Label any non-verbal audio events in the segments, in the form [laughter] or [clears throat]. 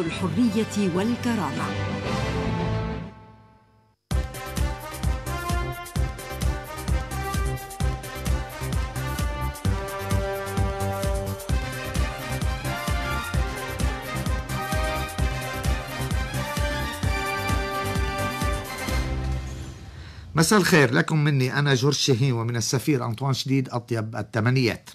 الحرية والكرامة مساء الخير لكم مني أنا جورج شاهين ومن السفير أنطوان شديد أطيب التمنيات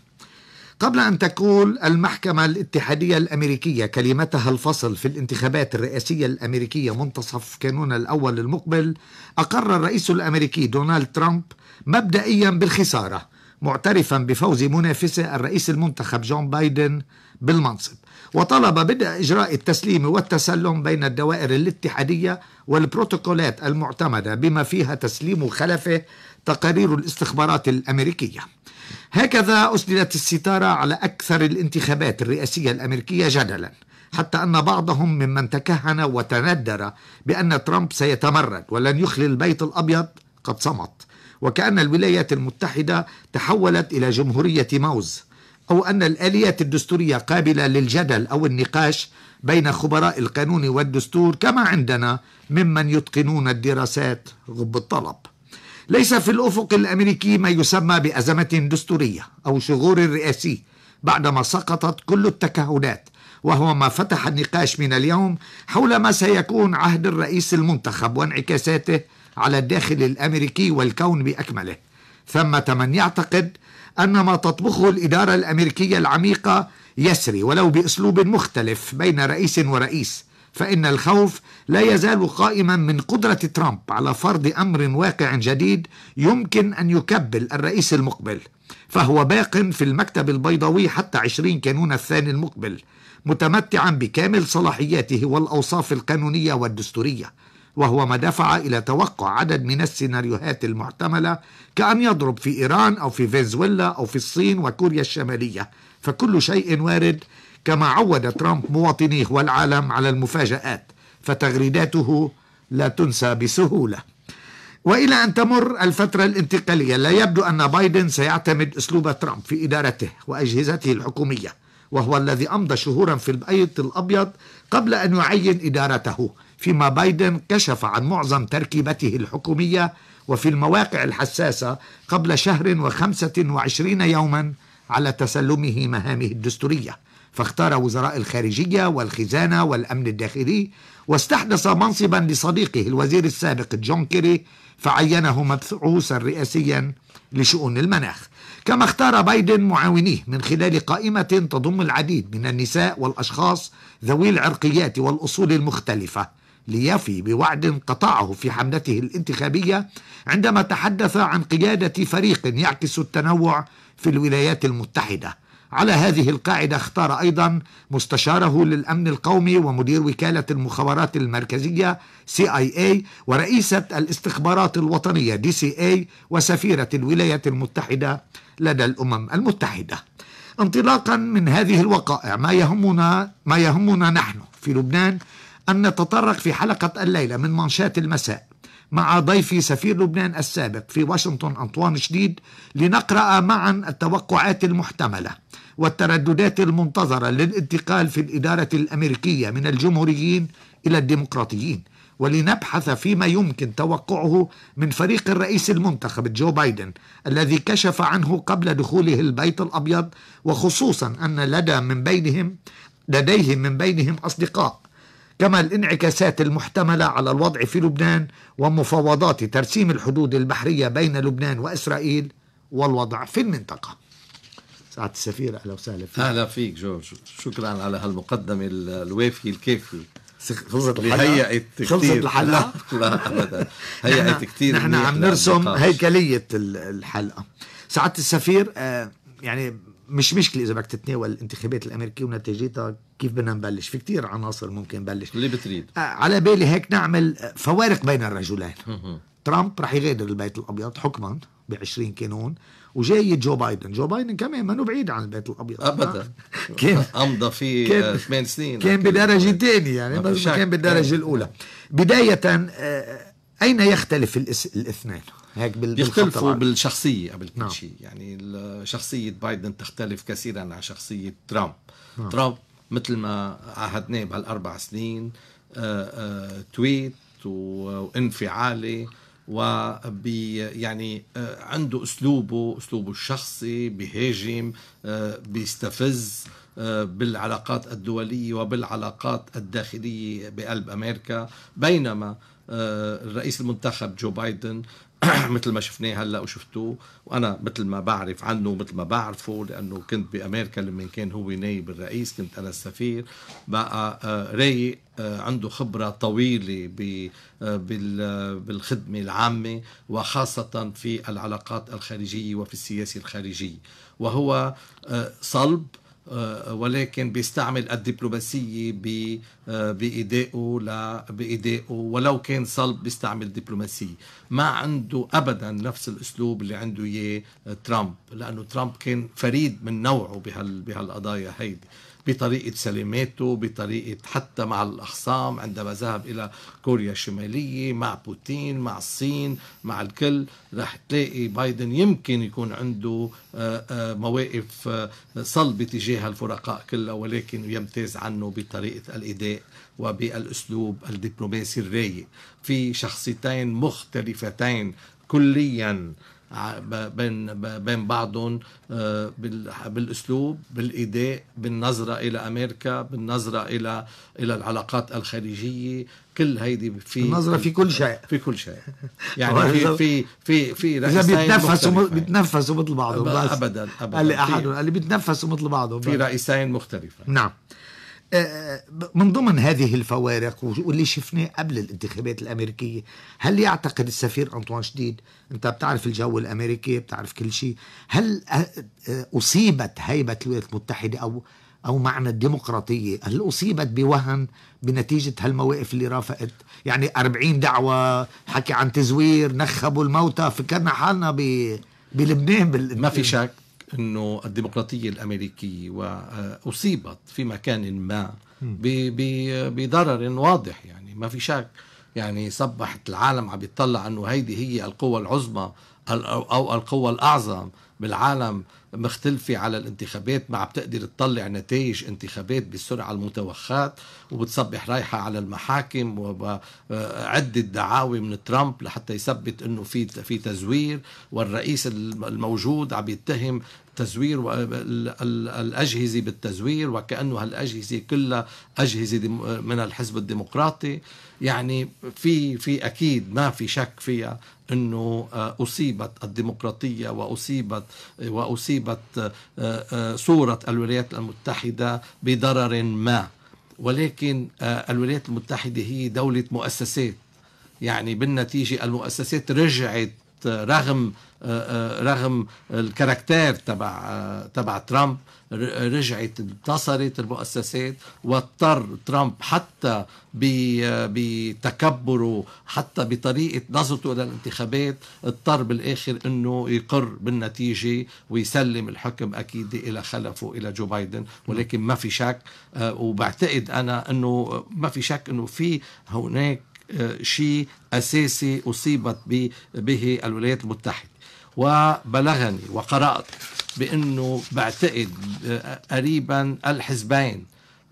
قبل أن تقول المحكمة الاتحادية الأمريكية كلمتها الفصل في الانتخابات الرئاسية الأمريكية منتصف كانون الأول المقبل أقر الرئيس الأمريكي دونالد ترامب مبدئيا بالخسارة معترفا بفوز منافسه الرئيس المنتخب جون بايدن بالمنصب وطلب بدء إجراء التسليم والتسلم بين الدوائر الاتحادية والبروتوكولات المعتمدة بما فيها تسليم خلفه تقارير الاستخبارات الأمريكية هكذا أسدلت الستارة على أكثر الانتخابات الرئاسية الأمريكية جدلا حتى أن بعضهم ممن تكهن وتندر بأن ترامب سيتمرد ولن يخلي البيت الأبيض قد صمت وكأن الولايات المتحدة تحولت إلى جمهورية موز أو أن الآليات الدستورية قابلة للجدل أو النقاش بين خبراء القانون والدستور كما عندنا ممن يتقنون الدراسات غب الطلب ليس في الأفق الأمريكي ما يسمى بأزمة دستورية أو شغور رئاسي بعدما سقطت كل التكهنات وهو ما فتح النقاش من اليوم حول ما سيكون عهد الرئيس المنتخب وانعكاساته على الداخل الامريكي والكون باكمله ثمه من يعتقد ان ما تطبخه الاداره الامريكيه العميقه يسري ولو باسلوب مختلف بين رئيس ورئيس فإن الخوف لا يزال قائما من قدرة ترامب على فرض أمر واقع جديد يمكن أن يكبل الرئيس المقبل فهو باق في المكتب البيضاوي حتى 20 كانون الثاني المقبل متمتعا بكامل صلاحياته والأوصاف القانونية والدستورية وهو ما دفع إلى توقع عدد من السيناريوهات المحتملة كأن يضرب في إيران أو في فنزويلا أو في الصين وكوريا الشمالية فكل شيء وارد كما عود ترامب مواطنيه والعالم على المفاجآت فتغريداته لا تنسى بسهولة وإلى أن تمر الفترة الانتقالية لا يبدو أن بايدن سيعتمد أسلوب ترامب في إدارته وأجهزته الحكومية وهو الذي أمضى شهورا في البيت الأبيض قبل أن يعين إدارته فيما بايدن كشف عن معظم تركيبته الحكومية وفي المواقع الحساسة قبل شهر وخمسة وعشرين يوما على تسلمه مهامه الدستورية فاختار وزراء الخارجية والخزانة والأمن الداخلي واستحدث منصبا لصديقه الوزير السابق جون كيري فعينه مبعوثا رئاسيا لشؤون المناخ كما اختار بايدن معاونيه من خلال قائمة تضم العديد من النساء والأشخاص ذوي العرقيات والأصول المختلفة ليفي بوعد قطعه في حملته الانتخابية عندما تحدث عن قيادة فريق يعكس التنوع في الولايات المتحدة على هذه القاعدة اختار أيضا مستشاره للأمن القومي ومدير وكالة المخابرات المركزية CIA إيه ورئيسة الاستخبارات الوطنية DCA إيه وسفيرة الولايات المتحدة لدى الأمم المتحدة انطلاقا من هذه الوقائع ما يهمنا ما يهمنا نحن في لبنان أن نتطرق في حلقة الليلة من منشات المساء مع ضيفي سفير لبنان السابق في واشنطن أنطوان شديد لنقرأ معا التوقعات المحتملة والترددات المنتظرة للانتقال في الإدارة الأمريكية من الجمهوريين إلى الديمقراطيين ولنبحث فيما يمكن توقعه من فريق الرئيس المنتخب جو بايدن الذي كشف عنه قبل دخوله البيت الابيض وخصوصا ان لدى من بينهم لديهم من بينهم اصدقاء كما الانعكاسات المحتمله على الوضع في لبنان ومفاوضات ترسيم الحدود البحريه بين لبنان واسرائيل والوضع في المنطقه سعاده السفير اهلا وسهلا فيك اهلا فيك جورج شكرا على هالمقدمه الوافيه الكافيه خلصت الحلقه خلصت الحلقه [laughs] لا ابدا [laughs] هيئت كثير نحن عم نرسم هيكليه الحلقه سعاده السفير آه، يعني مش مشكله اذا بدك تتناول الانتخابات الامريكيه ونتيجتها كيف بدنا نبلش في كتير عناصر ممكن نبلش اللي بتريد آه، على بالي هيك نعمل آه، فوارق بين الرجلين ترامب رح يغادر البيت الابيض حكما ب 20 كانون وجاي جو بايدن جو بايدن كمان ما بعيد عن البيت الابيض ابدا [laughs] كان امضى في [laughs] ثمان سنين كان بدرجه ثانيه يعني بس كان بالدرجه إيه. الاولى بدايه آه، اين يختلف الاثنان؟ هيك بيختلفوا بالشخصيه قبل كل نعم. شيء يعني شخصيه بايدن تختلف كثيرا عن شخصيه ترامب نعم. ترامب مثل ما عهدناه بهالاربع سنين آآ آه، آآ آه، تويت وانفعالي وب يعني آه، عنده اسلوبه اسلوبه الشخصي بهاجم آه، بيستفز آه، بالعلاقات الدوليه وبالعلاقات الداخليه بقلب امريكا بينما الرئيس المنتخب جو بايدن [clears throat] مثل ما شفناه هلا وشفتوه وانا مثل ما بعرف عنه ومثل ما بعرفه لانه كنت بامريكا لما كان هو نايب الرئيس كنت انا السفير بقى آه، رايق آه، عنده خبره طويله آه، بالخدمه العامه وخاصه في العلاقات الخارجيه وفي السياسه الخارجيه وهو صلب آه، ولكن بيستعمل الدبلوماسية آه، بإيدائه ولو كان صلب بيستعمل دبلوماسية ما عنده أبدا نفس الأسلوب اللي عنده إياه ترامب لأنه ترامب كان فريد من نوعه بهالقضايا هيدي بطريقة سلاماته بطريقة حتى مع الأخصام عندما ذهب إلى كوريا الشمالية مع بوتين مع الصين مع الكل رح تلاقي بايدن يمكن يكون عنده آه، آه، مواقف آه، صلبة تجاه الفرقاء كلها ولكن يمتاز عنه بطريقة الإداء وبالأسلوب الدبلوماسي الرايق في شخصيتين مختلفتين كليا بين بين بعضهم آه، بالاسلوب بالايداء بالنظره الى امريكا بالنظره الى الى العلاقات الخارجيه كل هيدي في النظره في كل شيء في كل شيء يعني [laughs] في في في في اذا بيتنفسوا بيتنفسوا مثل بعضهم بس ابدا ابدا قال لي احد قال لي بيتنفسوا مثل بعضهم في رئيسين مختلفين نعم آه، آه، من ضمن هذه الفوارق واللي شفناه قبل الانتخابات الامريكيه هل يعتقد السفير انطوان شديد انت بتعرف الجو الامريكي بتعرف كل شيء هل اصيبت هيبه الولايات المتحده او او معنى الديمقراطيه هل اصيبت بوهن بنتيجه هالمواقف اللي رافقت يعني 40 دعوه حكي عن تزوير نخبوا الموتى فكرنا حالنا ب بلبنان بال... ما في شك انه الديمقراطيه الامريكيه واصيبت في مكان ما بضرر واضح يعني ما في شك يعني صبحت العالم عم يتطلع انه هيدي هي القوة العظمى او القوة الاعظم بالعالم مختلفة على الانتخابات ما عم تقدر تطلع نتائج انتخابات بالسرعة المتوخاة وبتصبح رايحة على المحاكم وعدة دعاوي من ترامب لحتى يثبت انه في في تزوير والرئيس الموجود عم يتهم تزوير الأجهزة بالتزوير وكأنه هالأجهزة كلها أجهزة من الحزب الديمقراطي يعني في في أكيد ما في شك فيها انه آه، اصيبت الديمقراطيه واصيبت واصيبت آه، آه، صوره الولايات المتحده بضرر ما ولكن الولايات المتحده هي دوله مؤسسات يعني بالنتيجه المؤسسات رجعت رغم رغم الكاركتير تبع تبع ترامب رجعت انتصرت المؤسسات واضطر ترامب حتى بتكبره حتى بطريقة نظرته للانتخابات اضطر بالآخر أنه يقر بالنتيجة ويسلم الحكم أكيد إلى خلفه إلى جو بايدن ولكن ما في شك وبعتقد أنا أنه ما في شك أنه في هناك شيء أساسي أصيبت به الولايات المتحدة وبلغني وقرأت بأنه بعتقد آه، قريبا الحزبين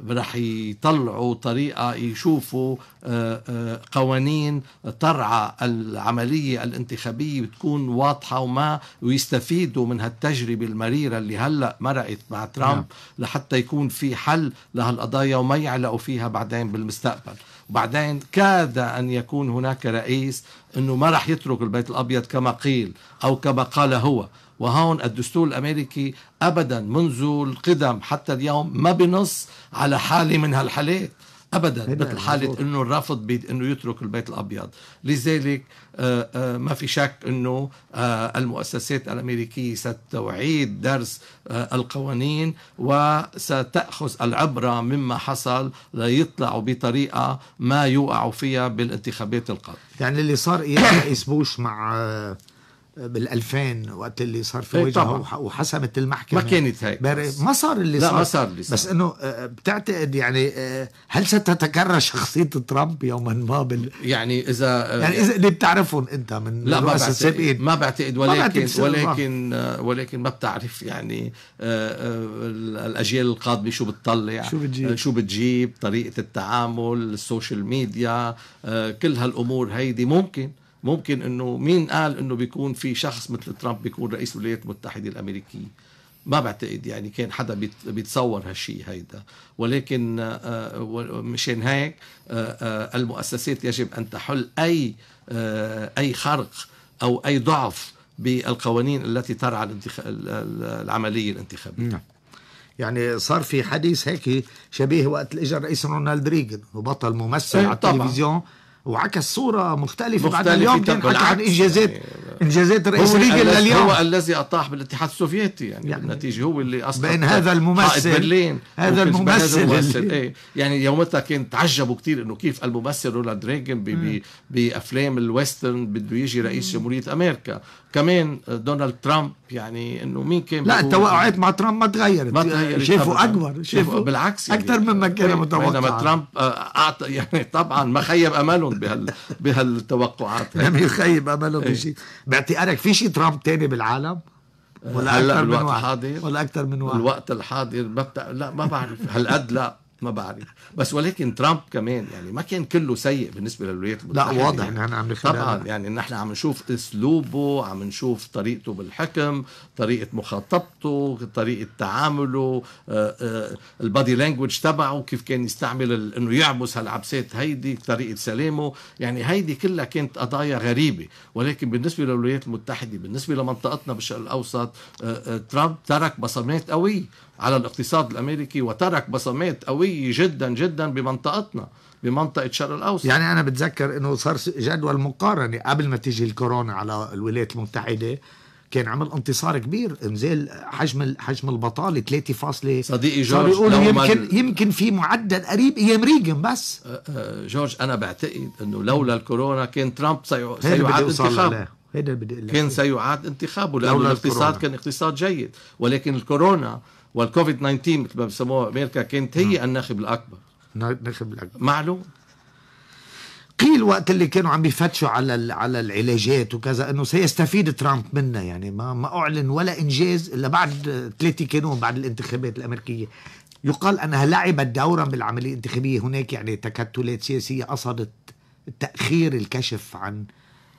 رح يطلعوا طريقة يشوفوا آه، آه، قوانين ترعى العملية الانتخابية بتكون واضحة وما ويستفيدوا من هالتجربة المريرة اللي هلأ مرقت مع ترامب نعم. لحتى يكون في حل لهالقضايا وما يعلقوا فيها بعدين بالمستقبل وبعدين كاد أن يكون هناك رئيس أنه ما راح يترك البيت الأبيض كما قيل أو كما قال هو وهون الدستور الامريكي ابدا منذ القدم حتى اليوم ما بنص على حاله من هالحالات ابدا مثل حاله انه الرفض انه يترك البيت الابيض لذلك آه، آه، ما في شك انه آه، المؤسسات الامريكيه ستعيد درس القوانين وستاخذ العبره مما حصل ليطلعوا بطريقه ما يوقعوا فيها بالانتخابات القادمه يعني اللي صار رئيس [coughs] بوش مع بال2000 وقت اللي صار في إيه، وجهه وحسمت المحكمة ما كانت هيك ما صار اللي صار لا ما صار اللي صار بس انه آه، بتعتقد يعني آه، هل ستتكرر شخصية ترامب يوما ما بال يعني اذا آه، يعني اذا اللي بتعرفهم انت من لا ما بعتقد ما بعتقد ولكن ما بعتقد ولكن ولكن ما بتعرف يعني الاجيال القادمة شو بتطلع يعني. شو بتجيب شو بتجيب طريقة التعامل السوشيال ميديا كل هالامور هيدي ممكن ممكن انه مين قال انه بيكون في شخص مثل ترامب بيكون رئيس الولايات المتحده الامريكيه ما بعتقد يعني كان حدا بيتصور هالشيء هيدا ولكن آه، آه، مشان هيك آه، المؤسسات يجب ان تحل اي اي خرق او اي ضعف بالقوانين التي ترعى العمليه الانتخابيه نعم. يعني صار في حديث هيك شبيه وقت اللي اجى الرئيس رونالد ريغن وبطل ممثل إيه، على التلفزيون طبعا. وعكس صورة مختلفة بعد اليوم بنحكي عن إنجازات يعني. الجزائر هو اليوم هو الذي اطاح بالاتحاد السوفيتي يعني, يعني بالنتيجه هو اللي اصلا بين هذا الممثل برلين هذا الممثل, الممثل ايه يعني يومتها كان تعجبوا كثير انه كيف الممثل رونالد ريغن بافلام الويسترن بده يجي رئيس جمهوريه امريكا كمان دونالد ترامب يعني انه مين كان لا التوقعات مع ترامب ما تغيرت ما تغيرت شافوا اكبر شافوا بالعكس يعني اكثر مما كان متوقع بينما ترامب آه، اعطى [laughs] يعني طبعا ما خيب املهم بهال بهالتوقعات لم يخيب املهم بشيء إيه. باعتقادك في شيء ترامب تاني بالعالم؟ ولا اكثر من واحد الحاضر ولا اكثر من واحد الوقت الحاضر ما بتا... لا ما بعرف هالقد لا ما بعرف بس ولكن ترامب كمان يعني ما كان كله سيء بالنسبه للولايات المتحده لا واضح يعني, عم طبعا يعني نحن عم نشوف اسلوبه عم نشوف طريقته بالحكم طريقه مخاطبته طريقه تعامله آه، آه، البادي لانجوج تبعه كيف كان يستعمل انه يعبس هالعبسات هيدي طريقه سلامه يعني هيدي كلها كانت قضايا غريبه ولكن بالنسبه للولايات المتحده بالنسبه لمنطقتنا بالشرق الاوسط آه، ترامب ترك بصمات قويه على الاقتصاد الامريكي وترك بصمات قويه جدا جدا بمنطقتنا بمنطقه شرق الاوسط يعني انا بتذكر انه صار جدول مقارنه قبل ما تيجي الكورونا على الولايات المتحده كان عمل انتصار كبير انزال حجم حجم البطاله 3 فاصلة صديقي جورج صار يمكن مال... يمكن في معدل قريب ايام ريجن بس أه، أه، جورج انا بعتقد انه لولا الكورونا كان ترامب سيعاد انتخابه هيدا بدي كان إيه. سيعاد انتخابه لانه الاقتصاد كان اقتصاد جيد ولكن الكورونا والكوفيد 19 مثل ما بسموها امريكا كانت هي نعم. الناخب الاكبر نعم، الناخب الاكبر معلوم قيل وقت اللي كانوا عم بيفتشوا على على العلاجات وكذا انه سيستفيد ترامب منا يعني ما ما اعلن ولا انجاز الا بعد 3 كانون بعد الانتخابات الامريكيه يقال انها لعبت دورا بالعمليه الانتخابيه هناك يعني تكتلات سياسيه قصدت تاخير الكشف عن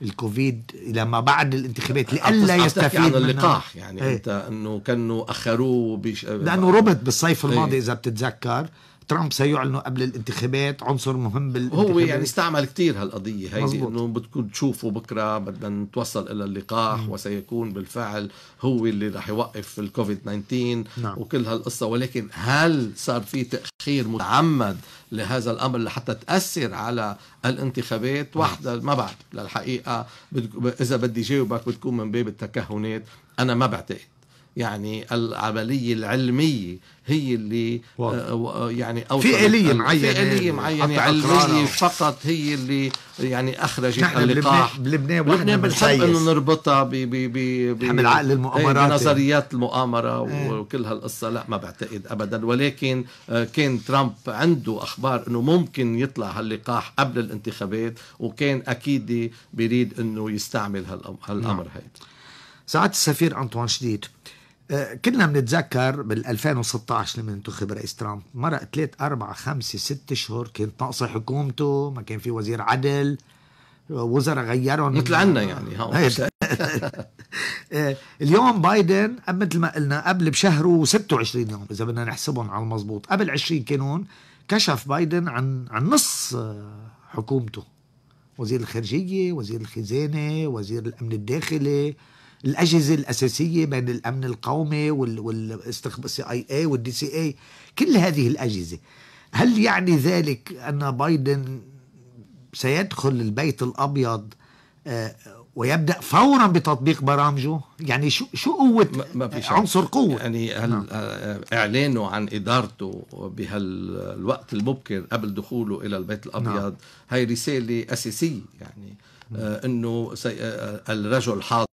الكوفيد الى ما بعد الانتخابات لئلا يستفيد يعني من اللقاح يعني ايه. انت انه كانوا اخروه بش... لانه ربط بالصيف الماضي ايه. اذا بتتذكر ترامب سيعلنه قبل الانتخابات عنصر مهم بالانتخابات هو يعني استعمل كثير هالقضيه هي انه بدكم تشوفوا بكره بدنا نتوصل الى اللقاح مم. وسيكون بالفعل هو اللي رح يوقف الكوفيد 19 نعم. وكل هالقصه ولكن هل صار في تاخير متعمد لهذا الامر لحتى تاثر على الانتخابات نعم. وحده ما بعد للحقيقه اذا بدي جاوبك بتكون من باب التكهنات انا ما بعتقد يعني العملية العلمية هي اللي آه, آه، يعني أو في آلية معينة في آلية معينة يعني علمية فقط هي اللي يعني أخرجت اللقاح بلبنان بلبنان بنحب إنه نربطها ب ب ب بحمل عقل المؤامرات إيه، بنظريات المؤامرة ايه. وكل هالقصة لا ما بعتقد أبدا ولكن آه، كان ترامب عنده أخبار إنه ممكن يطلع هاللقاح قبل الانتخابات وكان أكيد بيريد إنه يستعمل هالأمر نعم. هيدا سعادة السفير أنطوان شديد آه، كلنا بنتذكر بال 2016 لما انتخب رئيس ترامب مرق ثلاث أربعة خمسة ست شهور كانت ناقصة حكومته ما كان في وزير عدل وزراء غيرهم مثل عنا يعني [laughs] آه، اليوم بايدن مثل ما قلنا قبل بشهر و26 يوم اذا بدنا نحسبهم على المضبوط قبل 20 كانون كشف بايدن عن عن نص آه، حكومته وزير الخارجيه وزير الخزانه وزير الامن الداخلي الاجهزه الاساسيه بين الامن القومي والاستخبار سي اي اي والدي سي اي كل هذه الاجهزه هل يعني ذلك ان بايدن سيدخل البيت الابيض آه، ويبدا فورا بتطبيق برامجه يعني شو شو قوه ما في عنصر قوه يعني هل نعم. آه، اعلانه عن ادارته بهالوقت المبكر قبل دخوله الى البيت الابيض نعم. هي رساله اساسيه يعني آه، نعم. انه الرجل حاضر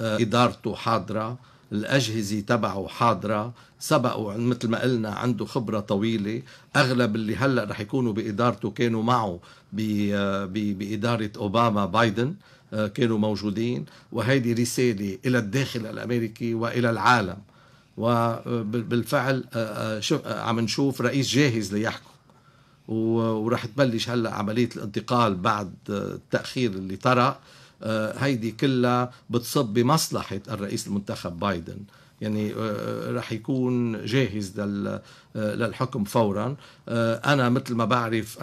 آه، ادارته حاضره الاجهزه تبعه حاضره سبقوا مثل ما قلنا عنده خبره طويله اغلب اللي هلا رح يكونوا بادارته كانوا معه آه، باداره اوباما بايدن آه، كانوا موجودين وهيدي رساله الى الداخل الامريكي والى العالم وبالفعل عم نشوف رئيس جاهز ليحكم ورح تبلش هلا عمليه الانتقال بعد التاخير اللي طرأ آه، هيدي كلها بتصب بمصلحة الرئيس المنتخب بايدن يعني آه، آه، رح يكون جاهز للحكم فورا انا مثل ما بعرف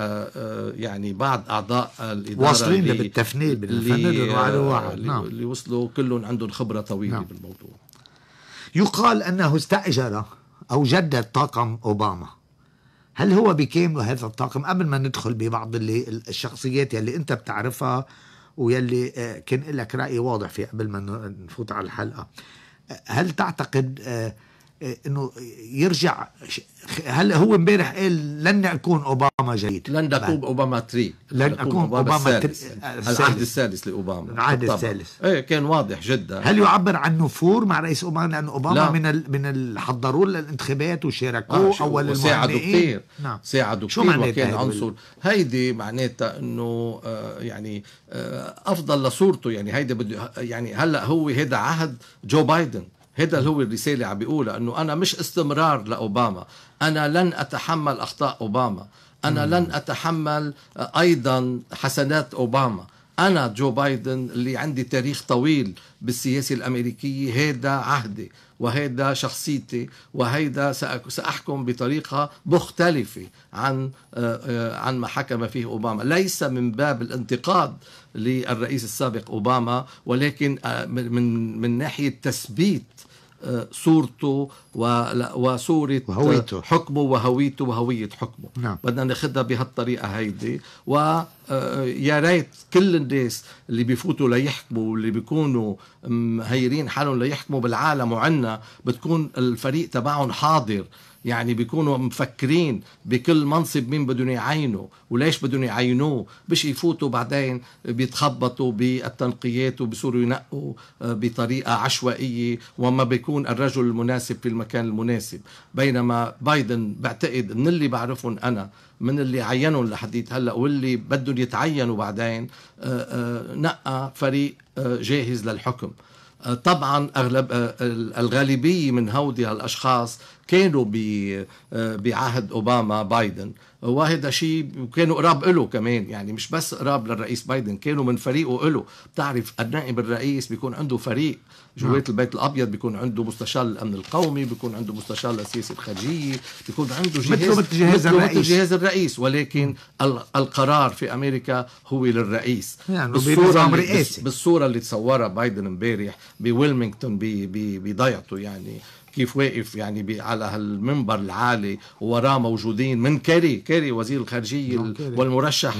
يعني بعض اعضاء الاداره واصلين بالتفنيد بالفنان نعم. اللي وصلوا كلهم عندهم خبره طويله نعم. بالموضوع يقال انه استاجر او جدد طاقم اوباما هل هو بكامل هذا الطاقم قبل ما ندخل ببعض اللي الشخصيات اللي انت بتعرفها ويلي آه، كان لك رأي واضح فيه قبل ما نفوت على الحلقة آه، هل تعتقد آه، إيه، انه يرجع هلا هو امبارح قال لن اكون اوباما جديد لن اكون اوباما تري لن اكون اوباما, أوباما الثالث. آه، العهد الثالث لاوباما العهد الثالث ايه كان واضح جدا هل يعبر عن نفور مع رئيس اوباما لان اوباما لا. من ال... من اللي للانتخابات وشاركوه آه اول وساعدوا كثير نعم. ساعدوا كثير وكان عنصر هيدي معناتها انه آه، يعني آه، افضل لصورته يعني هيدي بده يعني هلا هو هذا عهد جو بايدن هذا هو الرسالة عم بيقولها أنه أنا مش استمرار لأوباما أنا لن أتحمل أخطاء أوباما أنا مم. لن أتحمل آه، أيضا حسنات أوباما أنا جو بايدن اللي عندي تاريخ طويل بالسياسة الأمريكية هذا عهدي وهذا شخصيتي وهذا سأحكم بطريقة مختلفة عن آه، آه، عن ما حكم فيه أوباما ليس من باب الانتقاد للرئيس السابق أوباما ولكن من من ناحية تثبيت صورته وصورة آه، وهويته. حكمه وهويته وهوية حكمه نعم. بدنا ناخدها بهالطريقة هيدي ويا آه، ريت كل الناس اللي بيفوتوا ليحكموا واللي بيكونوا مهيرين حالهم ليحكموا بالعالم وعنا بتكون الفريق تبعهم حاضر يعني بيكونوا مفكرين بكل منصب مين بدهم يعينوا وليش بدهم يعينوه باش يفوتوا بعدين بيتخبطوا بالتنقيات وبصيروا ينقوا آه، بطريقه عشوائيه وما بيكون الرجل المناسب في المكان المناسب بينما بايدن بعتقد من اللي بعرفهم انا من اللي عينهم لحديت هلا واللي بدهم يتعينوا بعدين آه، آه، نقى فريق جاهز للحكم طبعا اغلب الغالبيه من هودي هالاشخاص كانوا آه، بعهد اوباما بايدن وهذا شيء كانوا قراب له كمان يعني مش بس قراب للرئيس بايدن كانوا من فريقه له بتعرف النائب الرئيس بيكون عنده فريق جوات نعم. البيت الابيض بيكون عنده مستشار الامن القومي بيكون عنده مستشار السياسه الخارجيه بيكون عنده جهاز مثل مثل جهاز الرئيس مثل جهاز الرئيس ولكن القرار في امريكا هو للرئيس يعني بالصوره اللي بالصوره اللي تصورها بايدن امبارح بويلمنجتون بضيعته يعني كيف واقف يعني على هالمنبر العالي وراه موجودين من كاري كاري وزير الخارجية والمرشح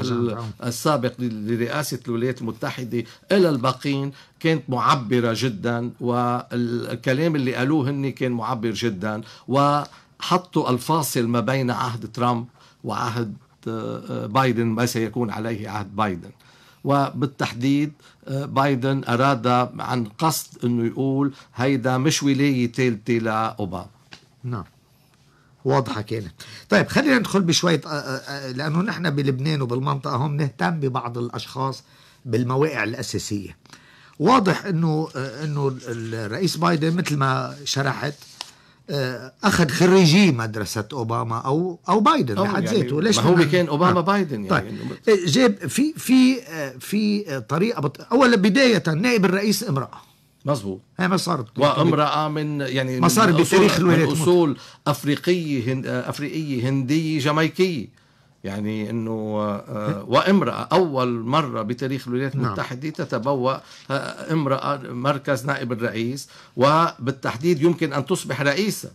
السابق لرئاسة الولايات المتحدة إلى الباقين كانت معبرة جدا والكلام اللي قالوه هن كان معبر جدا وحطوا الفاصل ما بين عهد ترامب وعهد آه، آه، بايدن ما سيكون عليه عهد بايدن وبالتحديد آه، بايدن أراد عن قصد أنه يقول هيدا مش ولاية ثالثة لأوباما نعم واضحه كانت طيب خلينا ندخل بشويه آه، آه، لانه نحن بلبنان وبالمنطقه هم نهتم ببعض الاشخاص بالمواقع الاساسيه واضح انه انه الرئيس بايدن مثل ما شرحت آه، اخذ خريجي مدرسه اوباما او او بايدن أو لحد يعني ذاته ليش ما هو كان اوباما آه. بايدن يعني طيب. آه، جاب في في آه، في طريقه بط... اولا بدايه نائب الرئيس امراه مظبوط هي ما صارت وامراه من يعني ما صارت بتاريخ الولايات اصول افريقيه هن... افريقيه هنديه جامايكيه يعني انه آه، وامراه اول مره بتاريخ الولايات نعم. المتحده نعم. تتبوا آه، امراه مركز نائب الرئيس وبالتحديد يمكن ان تصبح رئيسه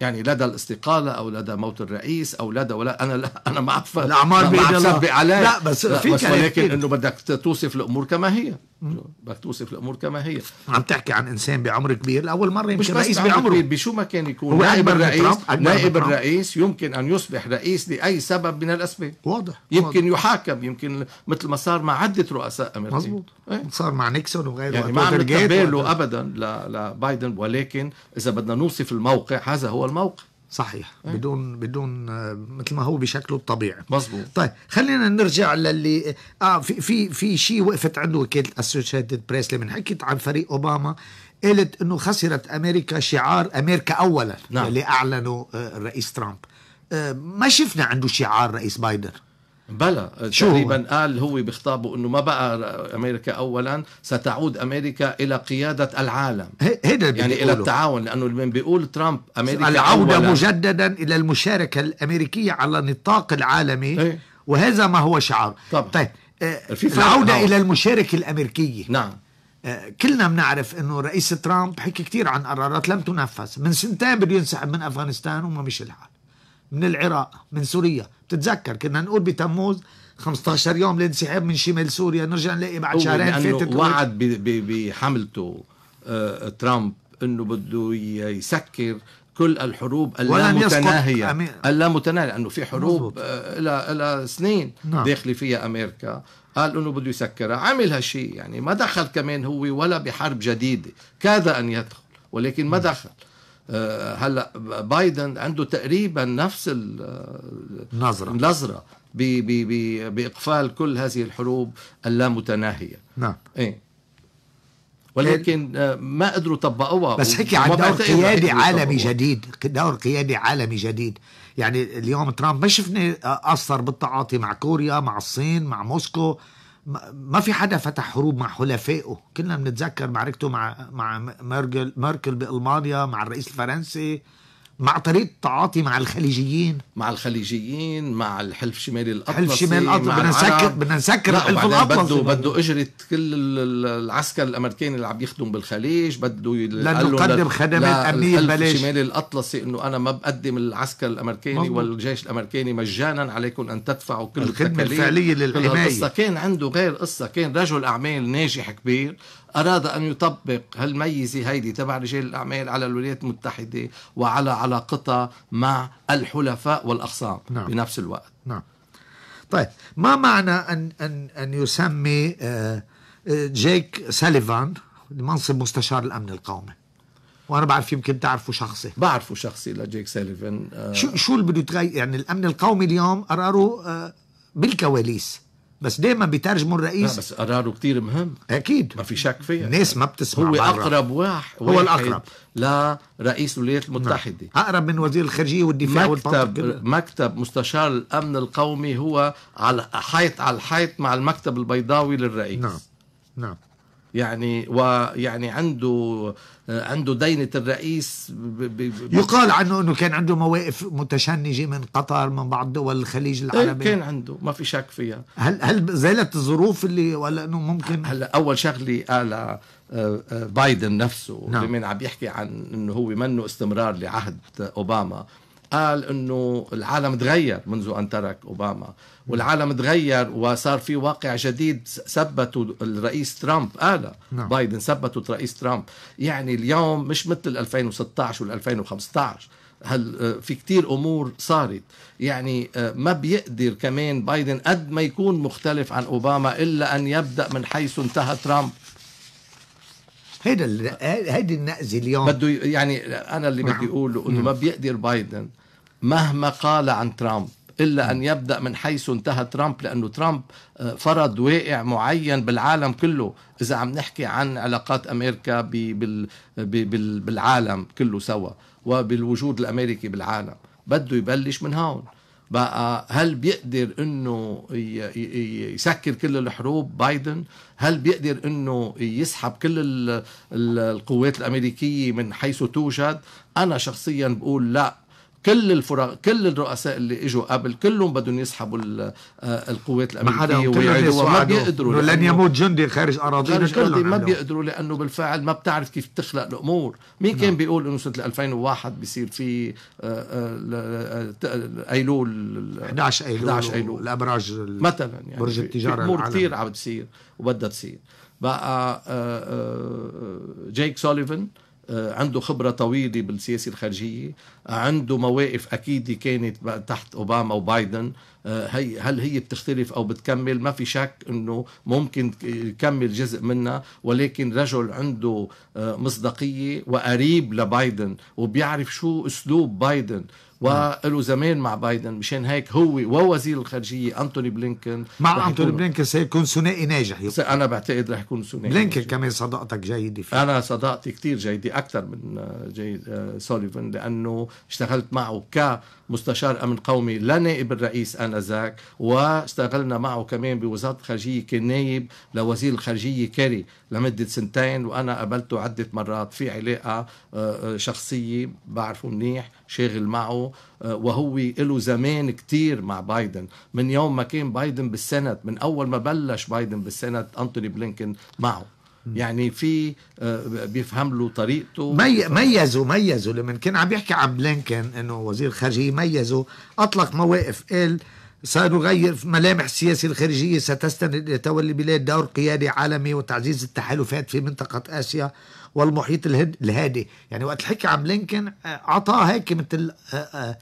يعني لدى الاستقاله او لدى موت الرئيس او لدى ولا انا لا انا ما الاعمار لا بس لا بس ولكن انه بدك توصف الامور كما هي بدك توصف الامور كما هي عم تحكي عن انسان بعمر كبير اول مره يمكن رئيس بعمره كبير بشو ما كان يكون نائب الرئيس نائب الرئيس يمكن ان يصبح رئيس لاي سبب من الاسباب واضح يمكن واضح. يحاكم يمكن مثل ما صار مع عده رؤساء امريكيين مزبوط ايه؟ صار مع نيكسون وغيره يعني ما عم نتقبله ابدا لبايدن ولكن اذا بدنا نوصف الموقع هذا هو الموقع صحيح إيه. بدون بدون آه، مثل ما هو بشكله الطبيعي مزبوط طيب خلينا نرجع للي آه،, اه في في في شيء وقفت عنده وكاله الاسوشيتد بريس لما حكيت عن فريق اوباما قالت انه خسرت امريكا شعار امريكا اولا نعم. اللي اعلنه آه، الرئيس ترامب ما شفنا عنده شعار رئيس بايدن بلى تقريبا قال هو بخطابه انه ما بقى امريكا اولا ستعود امريكا الى قياده العالم هيدا يعني الى التعاون لانه من بيقول ترامب امريكا العوده أولاً. مجددا الى المشاركه الامريكيه على النطاق العالمي إيه. وهذا ما هو شعار طبعا. طيب آه، العوده نعم. الى المشاركه الامريكيه نعم آه، كلنا بنعرف انه رئيس ترامب حكي كثير عن قرارات لم تنفذ من سنتين بده ينسحب من افغانستان وما مش الحال من العراق من سوريا بتتذكر كنا نقول بتموز 15 يوم لانسحاب من شمال سوريا نرجع نلاقي بعد شهرين فاتت وعد بحملته آه، ترامب انه بده يسكر كل الحروب اللامتناهية اللامتناهية لأنه في حروب آه، إلى إلى سنين نعم. داخلة فيها أمريكا قال انه بده يسكرها عمل هالشيء يعني ما دخل كمان هو ولا بحرب جديده كاد ان يدخل ولكن ما نعم. دخل آه، هلا بايدن عنده تقريبا نفس النظرة آه، النظرة بي بي بي بإقفال كل هذه الحروب اللامتناهية نعم إيه؟ ولكن آه، ما قدروا طبقوها بس حكي يعني عن دور قيادي عالمي جديد دور قيادي عالمي جديد يعني اليوم ترامب ما شفنا اثر بالتعاطي مع كوريا مع الصين مع موسكو ما في حدا فتح حروب مع حلفائه كلنا بنتذكر معركته مع مع ميركل ميركل بالمانيا مع الرئيس الفرنسي مع طريقه تعاطي مع الخليجيين مع الخليجيين مع الحلف شمالي الاطلسي حلف شمال الاطلسي بدنا نسكر بدنا نسكر الحلف الاطلسي بده بده اجره كل العسكر الامريكاني اللي عم يخدم بالخليج بده لانه خدمات امنيه ببلاش الشمالي الاطلسي انه انا ما بقدم العسكر الامريكاني والجيش الامريكاني مجانا عليكم ان تدفعوا كل الخدمه الفعليه للحمايه كان عنده غير قصه كان رجل اعمال ناجح كبير أراد أن يطبق هالميزة هيدي تبع رجال الأعمال على الولايات المتحدة وعلى علاقتها مع الحلفاء والأخصام نعم. بنفس الوقت نعم طيب ما معنى أن, أن, أن يسمي آه، آه، جيك ساليفان منصب مستشار الأمن القومي وانا بعرف يمكن تعرفه شخصي بعرفه شخصي لجيك ساليفان آه شو شو اللي بده يتغير يعني الامن القومي اليوم قرروا آه بالكواليس بس دائما بيترجموا الرئيس بس قراره كتير مهم اكيد ما في شك فيه الناس ما بتسمع هو برا. اقرب واحد هو الاقرب لرئيس الولايات المتحده نعم. اقرب من وزير الخارجيه والدفاع مكتب مكتب مستشار الامن القومي هو على حيط على الحيط مع المكتب البيضاوي للرئيس نعم نعم يعني ويعني عنده عنده دينة الرئيس ب ب يقال عنه انه كان عنده مواقف متشنجة من قطر من بعض دول الخليج إيه، العربي كان عنده ما في شك فيها هل هل زالت الظروف اللي ولا انه ممكن هلا اول شغله قالها آه، آه، بايدن نفسه نعم. من عم يحكي عن انه هو منه استمرار لعهد اوباما قال انه العالم تغير منذ ان ترك اوباما والعالم تغير وصار في واقع جديد ثبته الرئيس ترامب قال نعم. بايدن ثبته الرئيس ترامب يعني اليوم مش مثل 2016 وال 2015 هل آه، في كتير امور صارت يعني آه، ما بيقدر كمان بايدن قد ما يكون مختلف عن اوباما الا ان يبدا من حيث انتهى ترامب هيدا هيدي النقزه اليوم بده يعني انا اللي بدي نعم. اقوله انه ما نعم. بيقدر بايدن مهما قال عن ترامب إلا أن يبدأ من حيث انتهى ترامب لأنه ترامب آه، فرض واقع معين بالعالم كله إذا عم نحكي عن علاقات أمريكا بالعالم كله سوا وبالوجود الأمريكي بالعالم بده يبلش من هون بقى هل بيقدر انه يسكر كل الحروب بايدن هل بيقدر انه يسحب كل القوات الامريكيه من حيث توجد انا شخصيا بقول لا كل الفرق كل الرؤساء اللي اجوا قبل كلهم بدهم يسحبوا آه، القوات الامريكيه ويعيدوها ما بيقدروا لن يموت جندي خارج اراضينا كلهم ما بيقدروا لانه بالفعل ما بتعرف كيف تخلق الامور مين كان نعم. بيقول انه سنه 2001 بيصير في آه، آه، ايلول 11 ايلول 11 ايلول الابراج مثلا يعني برج التجاره امور كثير عم تصير وبدها تصير بقى جيك سوليفان آه، عنده خبرة طويلة بالسياسة الخارجية عنده مواقف أكيد كانت تحت أوباما وبايدن آه، هي هل هي بتختلف أو بتكمل ما في شك أنه ممكن يكمل جزء منها ولكن رجل عنده آه، مصداقية وقريب لبايدن وبيعرف شو أسلوب بايدن نعم. وله زمان مع بايدن مشان هيك هو ووزير الخارجيه انتوني بلينكن مع انتوني بلينكن سيكون ثنائي ناجح انا بعتقد رح يكون ثنائي بلينكن كمان صداقتك جيده فيه. انا صداقتي كثير جيده اكثر من آه، جيد آه، سوليفن لانه اشتغلت معه ك مستشار امن قومي لنائب الرئيس انذاك واشتغلنا معه كمان بوزاره الخارجيه كنايب لوزير الخارجيه كاري لمده سنتين وانا قابلته عده مرات في علاقه آه، آه، شخصيه بعرفه منيح شاغل معه آه، وهو له زمان كتير مع بايدن من يوم ما كان بايدن بالسنت من اول ما بلش بايدن بالسنت انتوني بلينكن معه يعني في آه، بيفهم له طريقته مي ميزوا ميزوا لما كان عم يحكي عن بلينكن انه وزير خارجيه ميزوا اطلق مواقف قال سنغير ملامح السياسة الخارجية ستستند إلى تولي البلاد دور قيادي عالمي وتعزيز التحالفات في منطقة آسيا والمحيط الهادي يعني وقت الحكي عن بلينكن آه، اعطاه هيك مثل آه،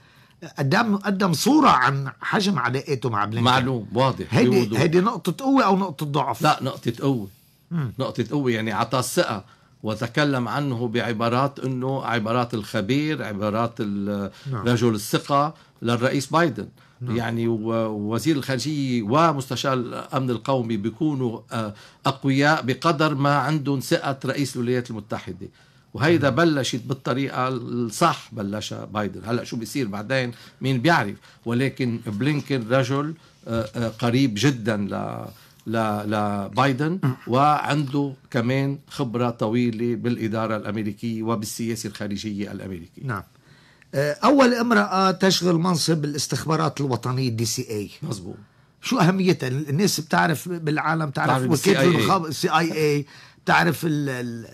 قدم قدم صورة عن حجم علاقاته مع بلينكن معلوم واضح هيدي هيدي نقطة قوة أو نقطة ضعف لا نقطة قوة نقطة قوة يعني أعطاه الثقة وتكلم عنه بعبارات انه عبارات الخبير عبارات نعم. رجل الثقه للرئيس بايدن نعم. يعني ووزير الخارجيه ومستشار الامن القومي بيكونوا آه، اقوياء بقدر ما عندهم ثقه رئيس الولايات المتحده وهيدا نعم. بلشت بالطريقه الصح بلش بايدن هلا شو بيصير بعدين مين بيعرف ولكن بلينكن رجل آه، آه، قريب جدا ل لبايدن وعنده كمان خبرة طويلة بالإدارة الأمريكية وبالسياسة الخارجية الأمريكية نعم آه، أول امرأة تشغل منصب الاستخبارات الوطنية دي سي اي مظبوط شو أهميتها الناس بتعرف بالعالم تعرف وكالة السي اي اي تعرف ال ال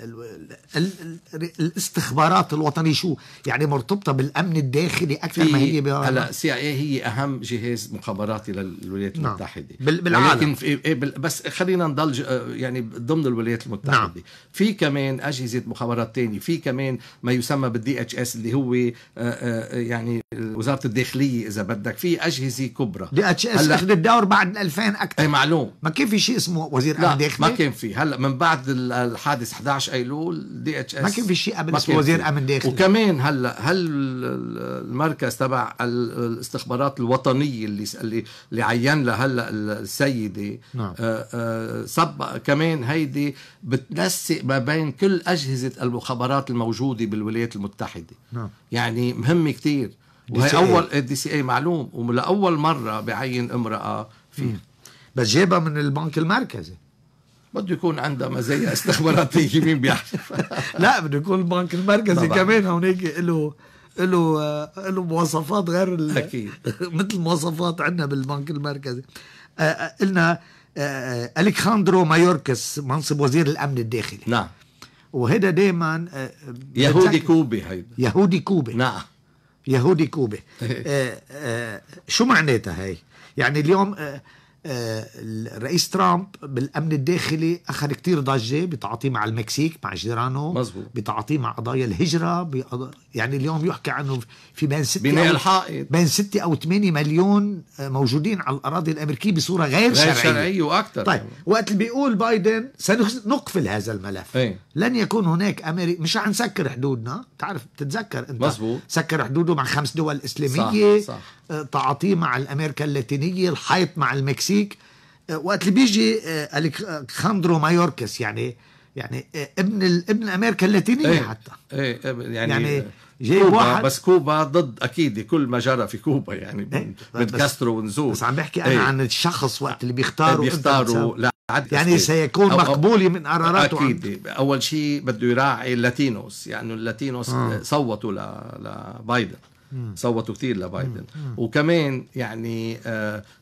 ال ال الاستخبارات الوطنيه شو يعني مرتبطه بالامن الداخلي اكثر ما هي هلا السي اي هي اهم جهاز مخابراتي للولايات نعم. المتحده بالعالم ولكن في إيه، بس خلينا نضل يعني ضمن الولايات نعم. المتحده نعم. في كمان اجهزه مخابرات ثانيه في كمان ما يسمى بالدي اتش اس اللي هو آه، آه، يعني وزاره الداخليه اذا بدك في اجهزه كبرى دي اتش اس اخذت دور بعد 2000 اكثر اي معلوم ما كان في شيء اسمه وزير امن داخلي ما كان في هلا من بعد الحادث 11 ايلول دي اتش اس ما كان في شيء قبل اسمه وزير امن داخلي وكمان هلا هل المركز تبع الاستخبارات الوطنيه اللي اللي, عين لها هلا السيده نعم. سب آه، آه، كمان هيدي بتنسق ما بين كل اجهزه المخابرات الموجوده بالولايات المتحده نعم. يعني مهمه كثير وهي إيه. اول الدي آه، سي اي معلوم ولاول مره بعين امراه فيها بس جابها من البنك المركزي بده يكون عندها مزايا استخباراتية [laughs] مين بيعرف [laughs] لا بده يكون البنك المركزي كمان هونيك له له آه، له مواصفات غير اكيد [laughs] مثل مواصفات عندنا بالبنك المركزي آه، آه، قلنا الكساندرو مايوركس منصب وزير الامن الداخلي نعم وهذا دائما يهودي كوبي هيدا يهودي كوبي نعم يهودي كوبي شو معناتها هي يعني اليوم آه، الرئيس ترامب بالامن الداخلي اخذ كتير ضجه بتعاطيه مع المكسيك مع جيرانه مزبوط. بتعاطيه مع قضايا الهجره بقض... يعني اليوم يحكى عنه في بين ستة بناء الحائط بين ستة او 8 مليون موجودين على الاراضي الامريكيه بصوره غير, غير شرعيه شرعي واكثر طيب وقت اللي بيقول بايدن سنقفل هذا الملف ايه؟ لن يكون هناك امريكا مش نسكر حدودنا تعرف بتتذكر انت مزبوط. سكر حدوده مع خمس دول اسلاميه صح, صح. تعاطيه مع الامريكا اللاتينيه الحيط مع المكسيك آه، وقت اللي بيجي آه، الكساندرو مايوركس يعني يعني آه، ابن ابن امريكا اللاتينيه ايه حتى ايه, إيه، يعني, يعني كوبا واحد بس كوبا ضد اكيد كل ما جرى في كوبا يعني ايه من كاسترو ونزول بس عم بحكي انا ايه عن الشخص وقت اللي بيختاروا إيه، بيختاروا يعني سيكون مقبول من قراراته اكيد اول شيء بده يراعي اللاتينوس يعني اللاتينوس آه. صوتوا لبايدن صوتوا كثير لبايدن وكمان يعني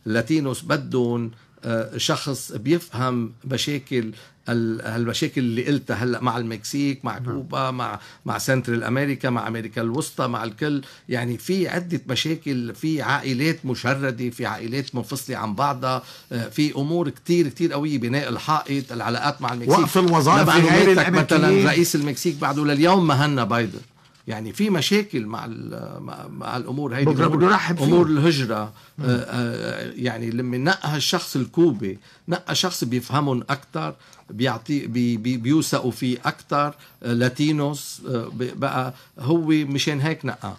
اللاتينوس آه، بدهم آه، شخص بيفهم مشاكل هالمشاكل اللي قلتها هلا مع المكسيك مع نعم. كوبا مع مع سنترال امريكا مع امريكا الوسطى مع الكل يعني في عده مشاكل في عائلات مشرده في عائلات منفصله عن بعضها آه، في امور كتير كتير قويه بناء الحائط العلاقات مع المكسيك وقف الوظائف مثلا رئيس المكسيك بعده لليوم ما هنا بايدن يعني في مشاكل مع مع الامور هيدي بكره فيه. امور الهجره آه، آه، يعني لما نقى الشخص الكوبي نقى شخص بيفهمهم اكثر بيعطي بي بي بيوثقوا فيه اكثر آه، لاتينوس بقى هو مشان هيك نقى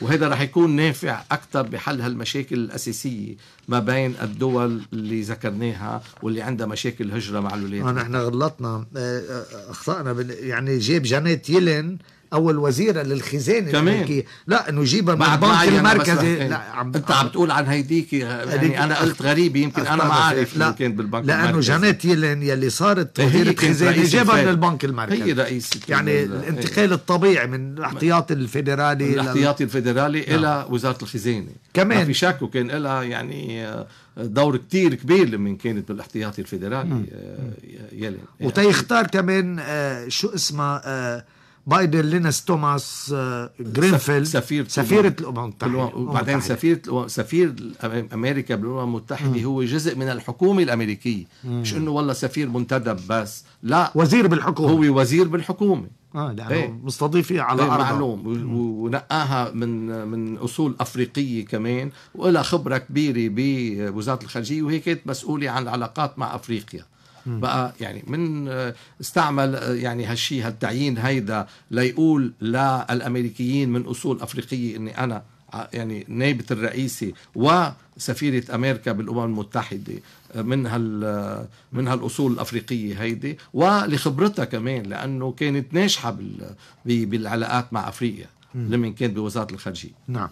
وهذا رح يكون نافع أكثر بحل هالمشاكل الأساسية ما بين الدول اللي ذكرناها واللي عندها مشاكل هجرة مع الولايات آه، نحن غلطنا آه، آه، أخطأنا يعني جيب جانيت يلين اول وزيره للخزانه الامريكيه لا انه يجيبها من البنك المركزي لا عم انت عم تقول عن هيديك يعني انا قلت غريب يمكن انا ما عارف لا كان بالبنك لا لانه جانيت يلين يلي صارت وزيره الخزانة جابها من البنك المركزي هي رئيسة يعني الانتقال إيه. الطبيعي من الاحتياطي الفيدرالي من الاحتياطي الفيدرالي نعم. الى وزاره الخزانه كمان ما في شك وكان لها يعني آه، دور كتير كبير لما كانت بالاحتياطي الفيدرالي آه، يلي وتيختار كمان آه، شو اسمها بايدن لينس توماس آه، جرينفيلد سفير سفيرة الامم المتحده وبعدين سفيرة سفير امريكا بالامم المتحده هو جزء من الحكومه الامريكيه مم. مش انه والله سفير منتدب بس لا وزير بالحكومه هو وزير بالحكومه اه لانه مستضيفة مستضيف على ايه معلوم ونقاها من من اصول افريقيه كمان ولها خبره كبيره بوزاره الخارجيه وهي كانت مسؤوله عن العلاقات مع افريقيا بقى يعني من آه، استعمل آه، يعني هالشيء هالتعيين هيدا ليقول للامريكيين من اصول افريقيه اني انا آه، يعني نائبة الرئيسي وسفيرة أمريكا بالأمم المتحدة من هال من هالأصول الأفريقية هيدي ولخبرتها كمان لأنه كانت ناجحة بالعلاقات مع أفريقيا لمن كانت بوزارة الخارجية نعم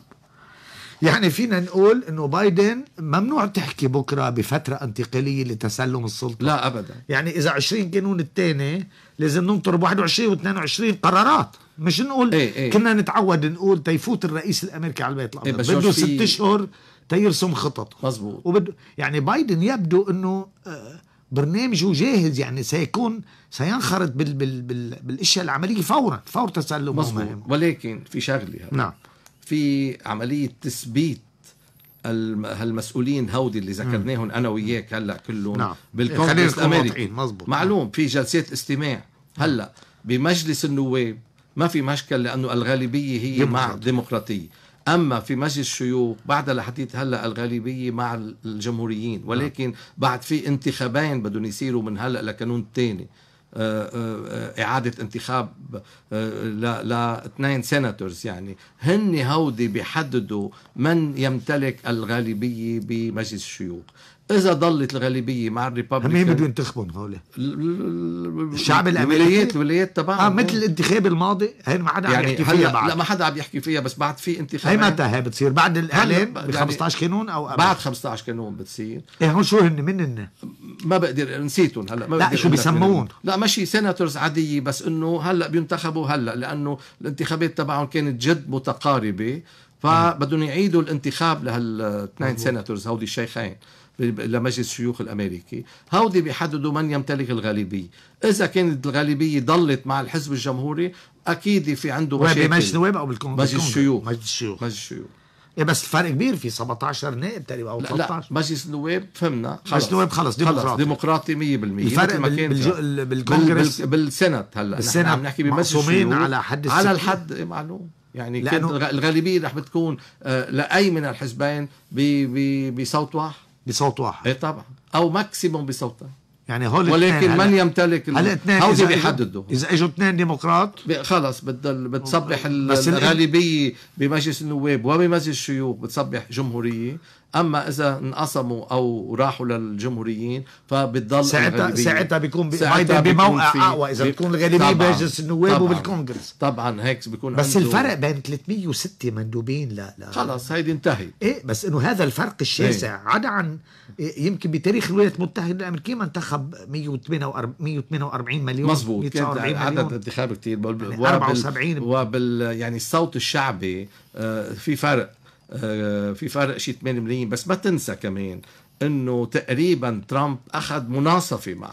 يعني فينا نقول انه بايدن ممنوع تحكي بكره بفتره انتقاليه لتسلم السلطه لا ابدا يعني اذا 20 كانون الثاني لازم ننطر 21 و22 قرارات مش نقول ايه ايه. كنا نتعود نقول تيفوت الرئيس الامريكي على البيت الابيض ايه بده ست اشهر تيرسم خطط مزبوط وبد... يعني بايدن يبدو انه آه، برنامجه جاهز يعني سيكون سينخرط بال... بال... بال... بالاشياء العمليه فورا فور تسلم مزبوط ولكن في شغله نعم في عمليه تثبيت هالمسؤولين هودي اللي ذكرناهم انا وياك هلا كلهم نعم. بالكونغرس الامريكي مزبوط. معلوم في جلسات استماع هلا بمجلس النواب ما في مشكل لانه الغالبيه هي ديمقراطي. مع الديمقراطيه اما في مجلس الشيوخ بعد لحديت هلا الغالبيه مع الجمهوريين ولكن بعد في انتخابين بدهم يصيروا من هلا لكانون تاني آه، آه، آه، إعادة انتخاب لاثنين سيناتورز يعني هن هودي بيحددوا من يمتلك الغالبية بمجلس الشيوخ اذا ضلت الغالبيه مع الريببليكان مين بده ينتخبهم هول الشعب الامريكي الولايات الولايات تبعهم اه مثل الانتخاب الماضي هي ما حدا يعني عم يحكي فيها بعد لا ما حدا عم يحكي فيها بس بعد في انتخابات هي متى هي بتصير بعد الاعلان ب 15 كانون او قبل. بعد 15 كانون بتصير ايه هون شو هن من هن؟ ما بقدر نسيتهم هلا ما لا شو بيسموهم؟ لا ماشي سيناتورز عاديه بس انه هلا بينتخبوا هلا لانه الانتخابات تبعهم كانت جد متقاربه فبدهم يعيدوا الانتخاب لهالاثنين سيناتورز هودي الشيخين لمجلس الشيوخ الامريكي هودي بيحددوا من يمتلك الغالبيه اذا كانت الغالبيه ضلت مع الحزب الجمهوري اكيد في عنده مشاكل بمجلس النواب او بالكونغرس مجلس الشيوخ مجلس الشيوخ مجلس الشيوخ ايه بس الفرق كبير في 17 نائب تقريبا او 13 لا مجلس النواب فهمنا خلص مجلس النواب خلص ديمقراطي خلص ديمقراطي 100% الفرق بالجو... بالكونغرس بالسنت هلا بالسنت عم نحكي بمجلس الشيوخ على حد على الحد إيه، معلوم يعني كانت الغالبيه رح بتكون آه، لاي من الحزبين بصوت واحد بصوت واحد اي طبعا او ماكسيموم بصوتين يعني هول ولكن من يمتلك هودي بيحددوا اذا اجوا اثنين ديمقراط خلص بتضل بتصبح الغالبيه بمجلس النواب وبمجلس الشيوخ بتصبح جمهوريه اما اذا انقسموا او راحوا للجمهوريين فبتضل ساعتها ساعتها بيكون بايدن بموقع اقوى اذا بتكون الغالبيه بمجلس النواب وبالكونغرس طبعا هيك بيكون بس عنده الفرق بين 306 مندوبين لا لا خلص هيدي انتهت ايه بس انه هذا الفرق الشاسع ايه؟ عدا عن يمكن بتاريخ الولايات المتحده الامريكيه ما انتخب 148 مليون مظبوط كان عدد انتخاب كثير 74 وبال يعني الصوت الشعبي آه، في فرق آه، في فرق شيء 8 ملايين بس ما تنسى كمان انه تقريبا ترامب اخذ مناصفه مع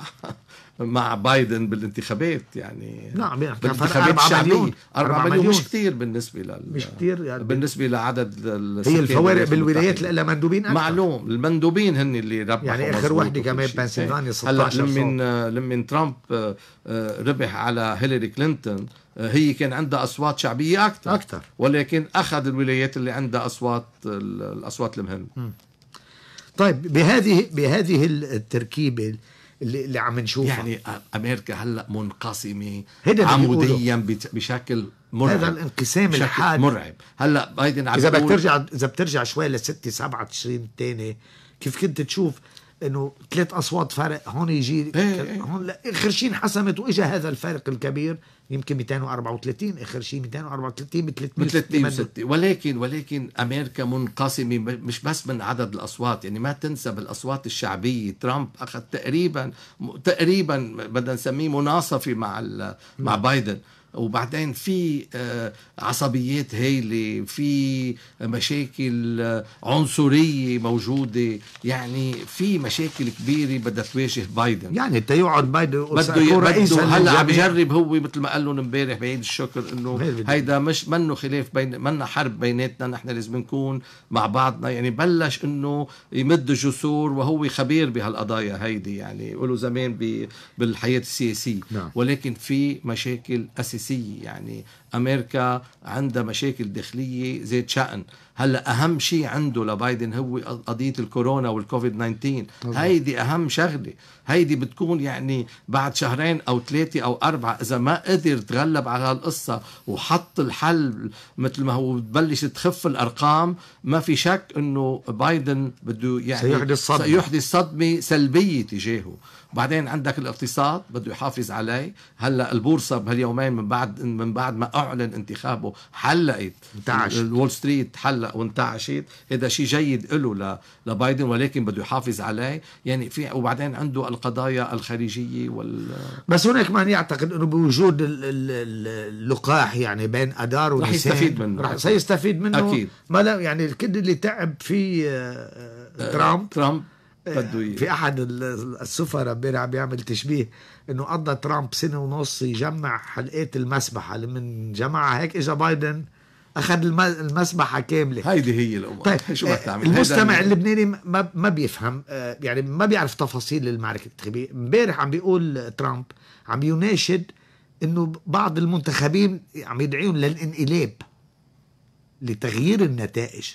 مع بايدن بالانتخابات يعني نعم يعني بالانتخابات الشعبية 4 مليون مش كثير بالنسبة لل مش كثير يعني بالنسبة لعدد هي الفوارق بالولايات لها مندوبين أكثر معلوم المندوبين هن اللي ربحوا يعني آخر وحدة كمان بنسلفانيا 16 هلا لمن لمن ترامب آه، آه، ربح على هيلاري كلينتون آه، هي كان عندها اصوات شعبيه اكثر اكثر ولكن اخذ الولايات اللي عندها اصوات الاصوات المهمه طيب بهذه بهذه التركيبه اللي, اللي عم نشوفها يعني امريكا هلا منقسمه عموديا بشكل مرعب هذا الانقسام الحاد مرعب هلا بايدن عم اذا بترجع اذا بترجع شوي ل 6 تشرين الثاني كيف كنت تشوف انه ثلاث اصوات فرق هون يجي إيه، إيه. هون اخر شيء انحسمت واجا هذا الفارق الكبير يمكن 234 اخر شيء 234 ب 360 ولكن ولكن امريكا منقسمه مش بس من عدد الاصوات يعني ما تنسى بالاصوات الشعبيه ترامب اخذ تقريبا تقريبا بدنا نسميه مناصفه مع مع نعم. بايدن وبعدين في آه، عصبيات هايلة في مشاكل آه، عنصرية موجودة يعني في مشاكل كبيرة بدها تواجه بايدن يعني تيقعد بايدن بده بده هلا عم يجرب هو مثل ما قال لهم امبارح بعيد الشكر انه هيدا مش منه خلاف بين منا حرب بيناتنا نحن لازم نكون مع بعضنا يعني بلش انه يمد جسور وهو خبير بهالقضايا هيدي يعني له زمان بالحياة السياسية نعم. ولكن في مشاكل أساسية رئيسية يعني أمريكا عندها مشاكل داخلية ذات شأن هلا أهم شيء عنده لبايدن هو قضية الكورونا والكوفيد 19 هيدي أهم شغلة هيدي بتكون يعني بعد شهرين أو ثلاثة أو أربعة إذا ما قدر تغلب على هالقصة وحط الحل مثل ما هو بتبلش تخف الأرقام ما في شك إنه بايدن بده يعني سيحدث صدمة سيحدث صدمة سلبية تجاهه بعدين عندك الاقتصاد بده يحافظ عليه هلا البورصه بهاليومين من بعد من بعد ما اعلن انتخابه حلقت انتعشت الول ستريت حلق وانتعشت هذا شيء جيد له لبايدن ولكن بده يحافظ عليه يعني في وبعدين عنده القضايا الخارجيه وال بس هناك من يعتقد انه بوجود اللقاح يعني بين ادار ونسان رح يستفيد منه رح سيستفيد منه اكيد ما لا يعني الكد اللي تعب فيه آه، آه، ترامب ترامب إيه، في احد السفراء امبارح بيعمل تشبيه انه قضى ترامب سنه ونص يجمع حلقات المسبحه اللي من جمعها هيك اجى بايدن اخذ المسبحه كامله هيدي هي الامور طيب شو بدك آه، تعمل المستمع اللبناني ما ما بيفهم آه، يعني ما بيعرف تفاصيل المعركه الانتخابيه امبارح عم بيقول ترامب عم يناشد انه بعض المنتخبين عم يدعيهم للانقلاب لتغيير النتائج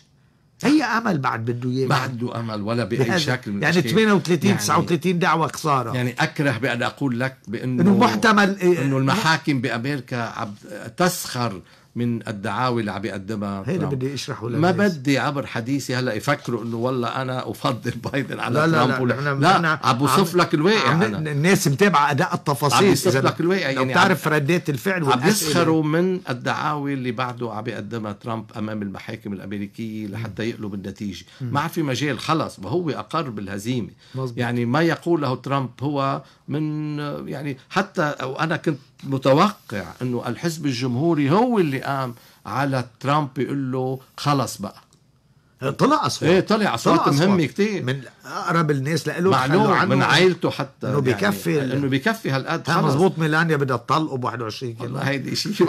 اي امل بعد بده اياه ما عنده امل ولا باي شكل من يعني 38 يعني 39 دعوه خساره يعني اكره بان اقول لك بانه انه محتمل إيه، انه المحاكم بامريكا عم تسخر من الدعاوي اللي عم يقدمها هيدا بدي اشرحه ما بدي عبر حديثي هلا يفكروا انه والله انا افضل [laughs] بايدن على لا ترامب لا, لا, لا, عم بوصف لك الواقع عم أنا. الناس متابعه اداء التفاصيل عم بوصف لك الواقع يعني بتعرف ردات الفعل عم يسخروا من الدعاوي اللي بعده عم يقدمها ترامب امام المحاكم الامريكيه لحتى يقلب النتيجه ما في مجال خلص وهو اقر بالهزيمه مزبوط. يعني ما يقوله ترامب هو من يعني حتى وانا كنت متوقع انه الحزب الجمهوري هو اللي قام على ترامب يقول له خلص بقى آه، طلع اصوات ايه طلع اصوات مهمه كثير من اقرب الناس لإله معلوم عنه من عائلته حتى انه يعني، بكفي يعني انه بكفي هالقد خلص مضبوط ميلانيا بدها تطلقه ب 21 كيلو والله هيدي شيء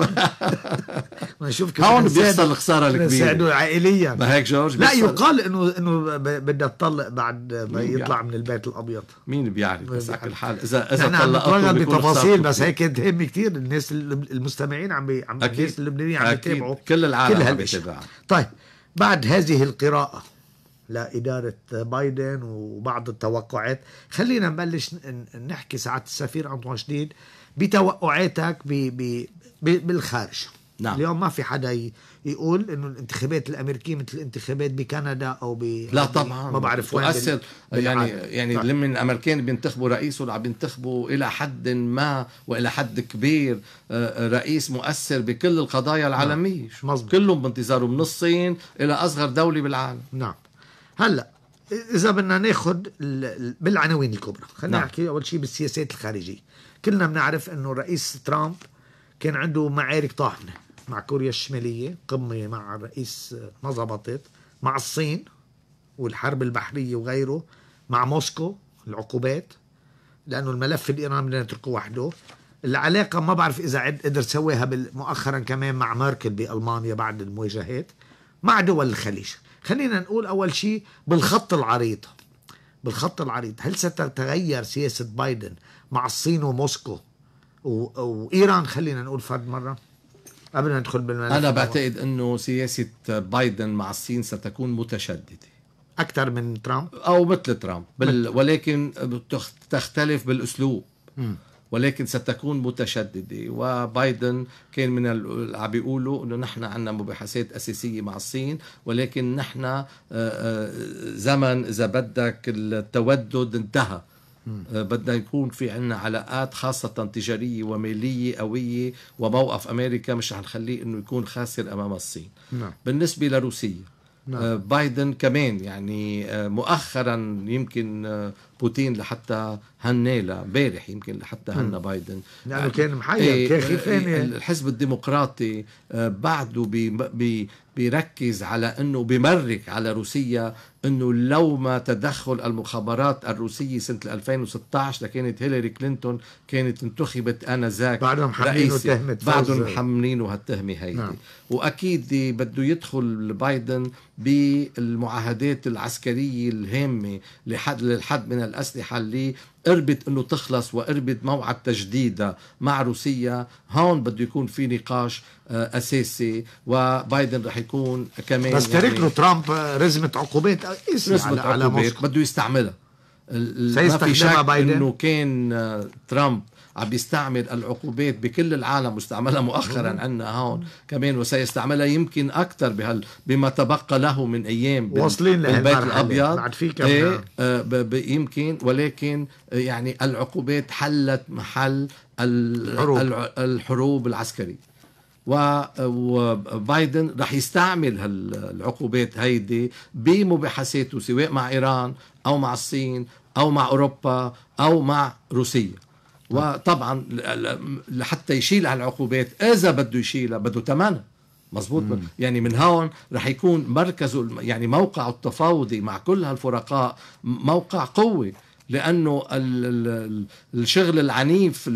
نشوف [laughs] كيف هون بيحصل الخساره الكبيره نساعده عائليا ما هيك جورج لا يقال انه انه بدها تطلق بعد ما يطلع من البيت الابيض مين بيعرف بس على كل حال اذا اذا طلقته بتفاصيل بس هيك تهم كثير الناس المستمعين عم عم الناس اللبنانيين عم بيتابعوا كل العالم عم بيتابعوا طيب بعد هذه القراءة لإدارة بايدن وبعض التوقعات خلينا نبلش نحكي ساعة السفير أنطوان شديد بتوقعاتك بالخارج نعم. اليوم ما في حدا يقول انه الانتخابات الامريكيه مثل الانتخابات بكندا او ب لا طبعا ما بعرف وين تؤثر بال... يعني يعني طيب. لما الامريكان بينتخبوا رئيسهم ولا بينتخبوا الى حد ما والى حد كبير آه، آه، رئيس مؤثر بكل القضايا نعم. العالميه نعم. كلهم بانتظاره من الصين الى اصغر دوله بالعالم نعم هلا اذا بدنا ناخذ بالعناوين الكبرى خلينا نعم. نحكي اول شيء بالسياسات الخارجيه كلنا بنعرف انه الرئيس ترامب كان عنده معارك طاحنه مع كوريا الشمالية قمة مع الرئيس ما زبطت مع الصين والحرب البحرية وغيره مع موسكو العقوبات لأنه الملف الإيراني بدنا نتركه وحده العلاقة ما بعرف إذا قدر سواها مؤخرا كمان مع ميركل بألمانيا بعد المواجهات مع دول الخليج خلينا نقول أول شيء بالخط العريض بالخط العريض هل ستتغير سياسة بايدن مع الصين وموسكو وإيران خلينا نقول فرد مرة قبل ما ندخل بالملف انا بعتقد انه سياسه بايدن مع الصين ستكون متشدده اكثر من ترامب او مثل ترامب بل ولكن تختلف بالاسلوب م. ولكن ستكون متشدده وبايدن كان من اللي عم بيقولوا انه نحن عندنا مباحثات اساسيه مع الصين ولكن نحن آه، آه، زمن اذا بدك التودد انتهى آه، بدنا يكون في عنا علاقات خاصة تجارية ومالية قوية وموقف أمريكا مش رح نخليه أنه يكون خاسر أمام الصين نعم. بالنسبة لروسيا نعم. آه، بايدن كمان يعني آه، مؤخرا يمكن بوتين لحتى هنى لبارح يمكن لحتى هنى بايدن لانه يعني كان محير كان إيه، إيه، خيفان الحزب الديمقراطي آه، بعده بي بي بيركز على انه بيمرك على روسيا انه لو ما تدخل المخابرات الروسيه سنه 2016 لكانت هيلاري كلينتون كانت انتخبت انذاك بعدهم حاملين تهمه بعدهم حاملين وهالتهمه هيدي نعم. واكيد بده يدخل بايدن بالمعاهدات العسكريه الهامه لحد للحد من الأسلحة اللي قربت انه تخلص وقربت موعد تجديدها مع روسيا هون بده يكون في نقاش آه، اساسي وبايدن رح يكون كمان بس يعني له ترامب آه، رزمت عقوبات رزمة يعني على, على بده يستعملها سيستخدمها بايدن انه كان آه، ترامب عم بيستعمل العقوبات بكل العالم واستعملها مؤخرا عندنا هون كمان وسيستعملها يمكن اكثر بهال بما تبقى له من ايام واصلين بالبيت الابيض إيه آه، يمكن ولكن آه، يعني العقوبات حلت محل الحروب, الحروب العسكريه وبايدن رح يستعمل هالعقوبات هيدي بمباحثاته سواء مع ايران او مع الصين او مع اوروبا او مع روسيا وطبعا لحتى يشيل هالعقوبات اذا بده يشيلها بده ثمنها مزبوط مم. يعني من هون رح يكون مركزه يعني موقعه التفاوضي مع كل هالفرقاء موقع قوي لانه الشغل العنيف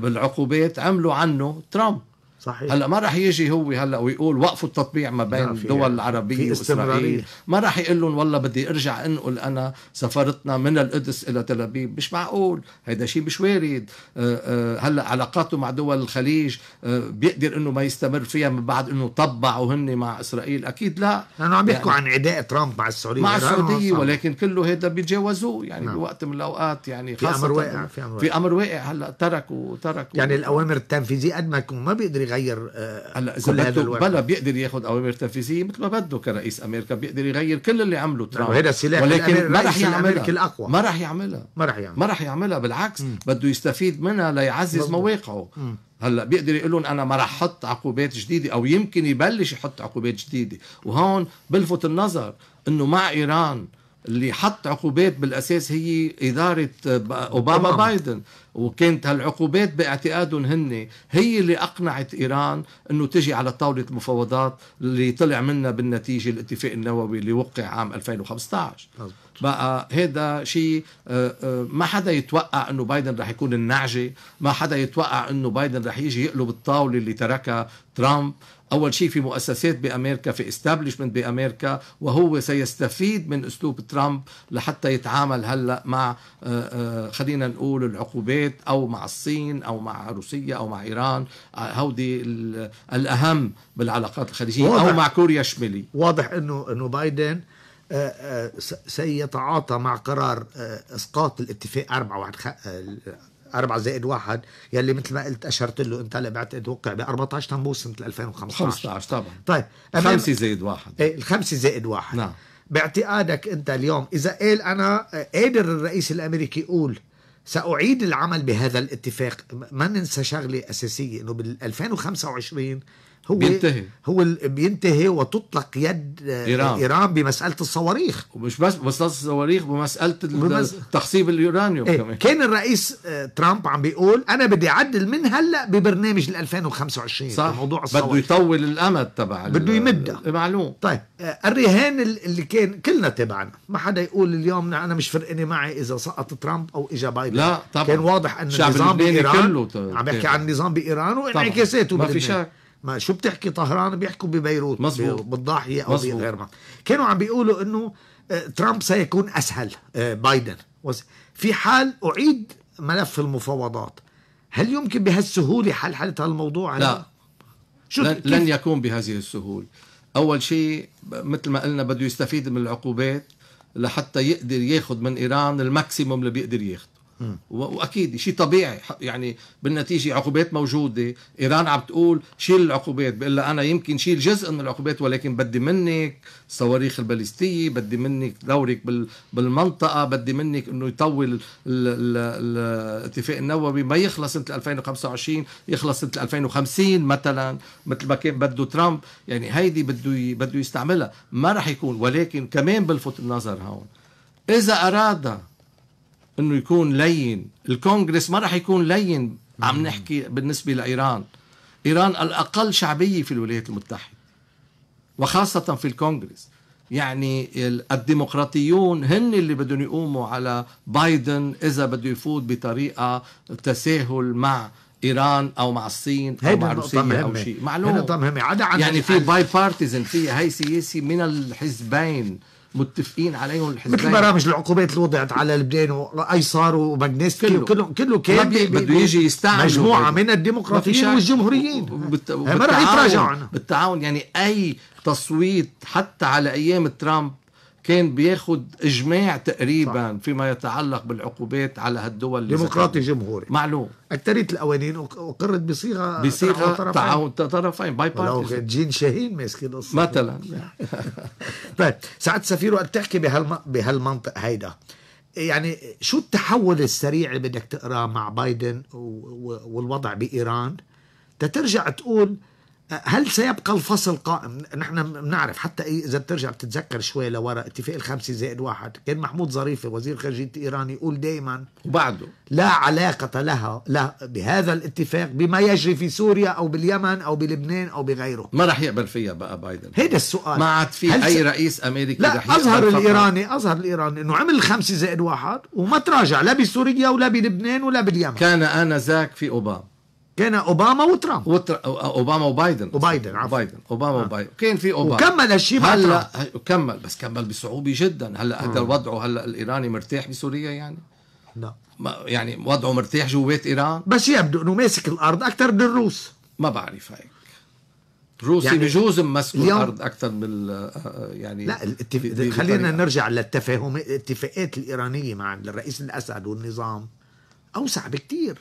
بالعقوبات عملوا عنه ترامب صحيح هلا ما راح يجي هو هلا ويقول وقفوا التطبيع ما بين الدول العربيه واسرائيل ما راح يقول لهم والله بدي ارجع انقل انا سفارتنا من القدس الى تل ابيب مش معقول هيدا شيء مش وارد آه، آه، هلا علاقاته مع دول الخليج آه، بيقدر انه ما يستمر فيها من بعد انه طبعوا هن مع اسرائيل اكيد لا لانه عم بيحكوا يعني عن عداء ترامب مع السعوديه مع السعوديه ولكن كله هيدا بيتجاوزوه يعني نعم. بوقت من الاوقات يعني خاصه في امر واقع في امر واقع, في أمر واقع هلا تركوا تركوا يعني الاوامر التنفيذيه قد ما يكون ما بيقدر يغير آه، هلا اذا بده بلا بيقدر ياخذ اوامر تنفيذيه مثل ما بده كرئيس امريكا بيقدر يغير كل اللي عمله ترامب هذا سلاح ولكن ما راح يعملها الاقوى ما راح يعملها ما راح يعملها ما راح يعملها بالعكس بده يستفيد منها ليعزز مواقعه هلا بيقدر يقول لهم انا ما راح احط عقوبات جديده او يمكن يبلش يحط عقوبات جديده وهون بلفت النظر انه مع ايران اللي حط عقوبات بالاساس هي اداره آه، اوباما طبعا. بايدن وكانت هالعقوبات باعتقادهم هن هي اللي اقنعت ايران انه تجي على طاوله المفاوضات اللي طلع منها بالنتيجه الاتفاق النووي اللي وقع عام 2015 طبعا. بقى هذا شيء ما حدا يتوقع انه بايدن رح يكون النعجه ما حدا يتوقع انه بايدن رح يجي يقلب الطاوله اللي تركها ترامب اول شيء في مؤسسات بامريكا في استابليشمنت بامريكا وهو سيستفيد من اسلوب ترامب لحتى يتعامل هلا مع آه، آه، خلينا نقول العقوبات او مع الصين او مع روسيا او مع ايران آه، هودي الاهم بالعلاقات الخارجيه او مع كوريا الشماليه واضح انه انه بايدن آه آه، آه، سيتعاطى مع قرار آه، اسقاط الاتفاق 4 1 4 زائد 1 يلي مثل ما قلت اشرت له انت اللي بعتقد وقع ب 14 تموز سنه 2015 15 طبعا طيب 5 زائد 1 ايه الخمسه زائد 1 نعم باعتقادك انت اليوم اذا قال انا قادر الرئيس الامريكي يقول ساعيد العمل بهذا الاتفاق ما ننسى شغله اساسيه انه بال 2025 هو بينتهي هو بينتهي وتطلق يد آه، إيران, إيران بمسألة الصواريخ ومش بس مسألة الصواريخ بمسألة بمز... تخصيب اليورانيوم ايه كمان كان الرئيس آه، ترامب عم بيقول أنا بدي أعدل من هلأ ببرنامج ال 2025 صح موضوع الصواريخ بده يطول الأمد تبع بده يمدها إيه، معلوم طيب آه، الرهان اللي كان كلنا تبعنا ما حدا يقول اليوم أنا مش فرقني معي إذا سقط ترامب أو إجا بايدن لا طبعا كان واضح أن النظام بإيران عم يحكي عن النظام بإيران وانعكاساته ما في شك ما شو بتحكي طهران بيحكوا ببيروت مزبوط. بالضاحيه او مزبوط. بغير ما كانوا عم بيقولوا انه آه، ترامب سيكون اسهل آه، بايدن في حال اعيد ملف المفاوضات هل يمكن بهالسهوله حل حاله هالموضوع لا شو لن, لن يكون بهذه السهوله اول شيء مثل ما قلنا بده يستفيد من العقوبات لحتى يقدر ياخذ من ايران الماكسيموم اللي بيقدر ياخذه واكيد شيء طبيعي يعني بالنتيجه عقوبات موجوده ايران عم تقول شيل العقوبات بقول لها انا يمكن شيل جزء من العقوبات ولكن بدي منك الصواريخ الباليستيه بدي منك دورك بالمنطقه بدي منك انه يطول الاتفاق النووي ما يخلص سنه 2025 يخلص سنه 2050 مثلا مثل ما كان بده ترامب يعني هيدي بده بده يستعملها ما راح يكون ولكن كمان بلفت النظر هون اذا اراد انه يكون لين الكونغرس ما راح يكون لين عم نحكي بالنسبه لايران ايران الاقل شعبيه في الولايات المتحده وخاصه في الكونغرس يعني الديمقراطيون هن اللي بدهم يقوموا على بايدن اذا بده يفوت بطريقه تساهل مع ايران او مع الصين او مع روسيا او شيء معلوم عدا عن يعني في باي بارتيزن في هي سياسي من الحزبين متفقين عليهم الحزبين مثل برامج العقوبات اللي وضعت على لبنان وايسار وماجنيسكي كله كله, كله كان بده يجي يستعمل مجموعه من الديمقراطيين والجمهوريين ما راح يتراجعوا بالتعاون يعني اي تصويت حتى على ايام ترامب كان بياخد اجماع تقريبا صح. فيما يتعلق بالعقوبات على هالدول اللي ديمقراطي جمهوري معلوم اكثريه القوانين اقرت بصيغه بصيغه تعاون طرفين باي بارتي جين شاهين ماسكين القصه مثلا [laughs] طيب سعاد سفير وقت تحكي بهالم... بهالمنطق هيدا يعني شو التحول السريع اللي بدك تقراه مع بايدن و... والوضع بايران تترجع تقول هل سيبقى الفصل قائم؟ نحن بنعرف حتى إيه، اذا بترجع بتتذكر شوي لورا اتفاق الخمسه زائد واحد، كان محمود ظريفي وزير خارجيه ايران يقول دائما وبعده لا علاقه لها لا بهذا الاتفاق بما يجري في سوريا او باليمن او بلبنان او بغيره ما راح يقبل فيها بقى بايدن هيدا السؤال ما عاد في اي س... رئيس امريكي لا رح اظهر الايراني اظهر الايراني انه عمل الخمسه زائد واحد وما تراجع لا بسوريا ولا بلبنان ولا باليمن كان انذاك في اوباما كان اوباما وترامب وتر... اوباما وبايدن وبايدن عفوا بايدن اوباما آه. وبايدن كان في اوباما وكمل هالشيء هلا كمل بس كمل بصعوبه جدا هلا هذا آه. وضعه هلا الايراني مرتاح بسوريا يعني لا ما يعني وضعه مرتاح جوات ايران بس يبدو انه ماسك الارض اكثر من الروس ما بعرف هيك روسي يعني بجوز مسك الارض اكثر من آه، يعني لا الاتف... خلينا نرجع للتفاهم الاتفاقات الايرانيه مع الرئيس الاسد والنظام اوسع بكثير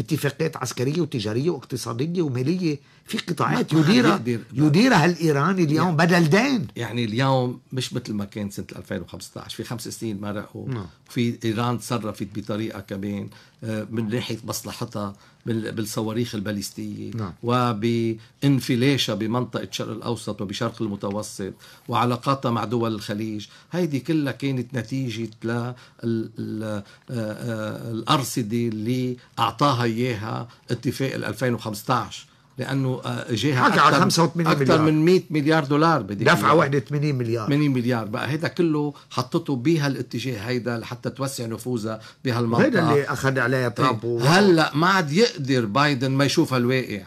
اتفاقات عسكرية وتجارية واقتصادية ومالية في قطاعات يعني يديرها يديرها الايراني اليوم يعني بدل دين يعني اليوم مش مثل ما كان سنه 2015 في خمس سنين مرقوا وفي نعم. ايران تصرفت بطريقه كمان آه، من ناحيه مصلحتها بالصواريخ الباليستيه نعم. وبانفلاشها بمنطقه الشرق الاوسط وبشرق المتوسط وعلاقاتها مع دول الخليج هيدي كلها كانت نتيجه للارصده آه، آه، اللي اعطاها اياها اتفاق 2015 لانه جهه آه، اكثر, على 85 اكثر مليار. من 100 مليار دولار بدي دفعه وحده 80 مليار 80 مليار بقى هيدا كله حطته بهالاتجاه هيدا لحتى توسع نفوذها بهالمنطقه هيدا اللي اخذ عليها ترامب إيه. هلا ما عاد يقدر بايدن ما يشوف الواقع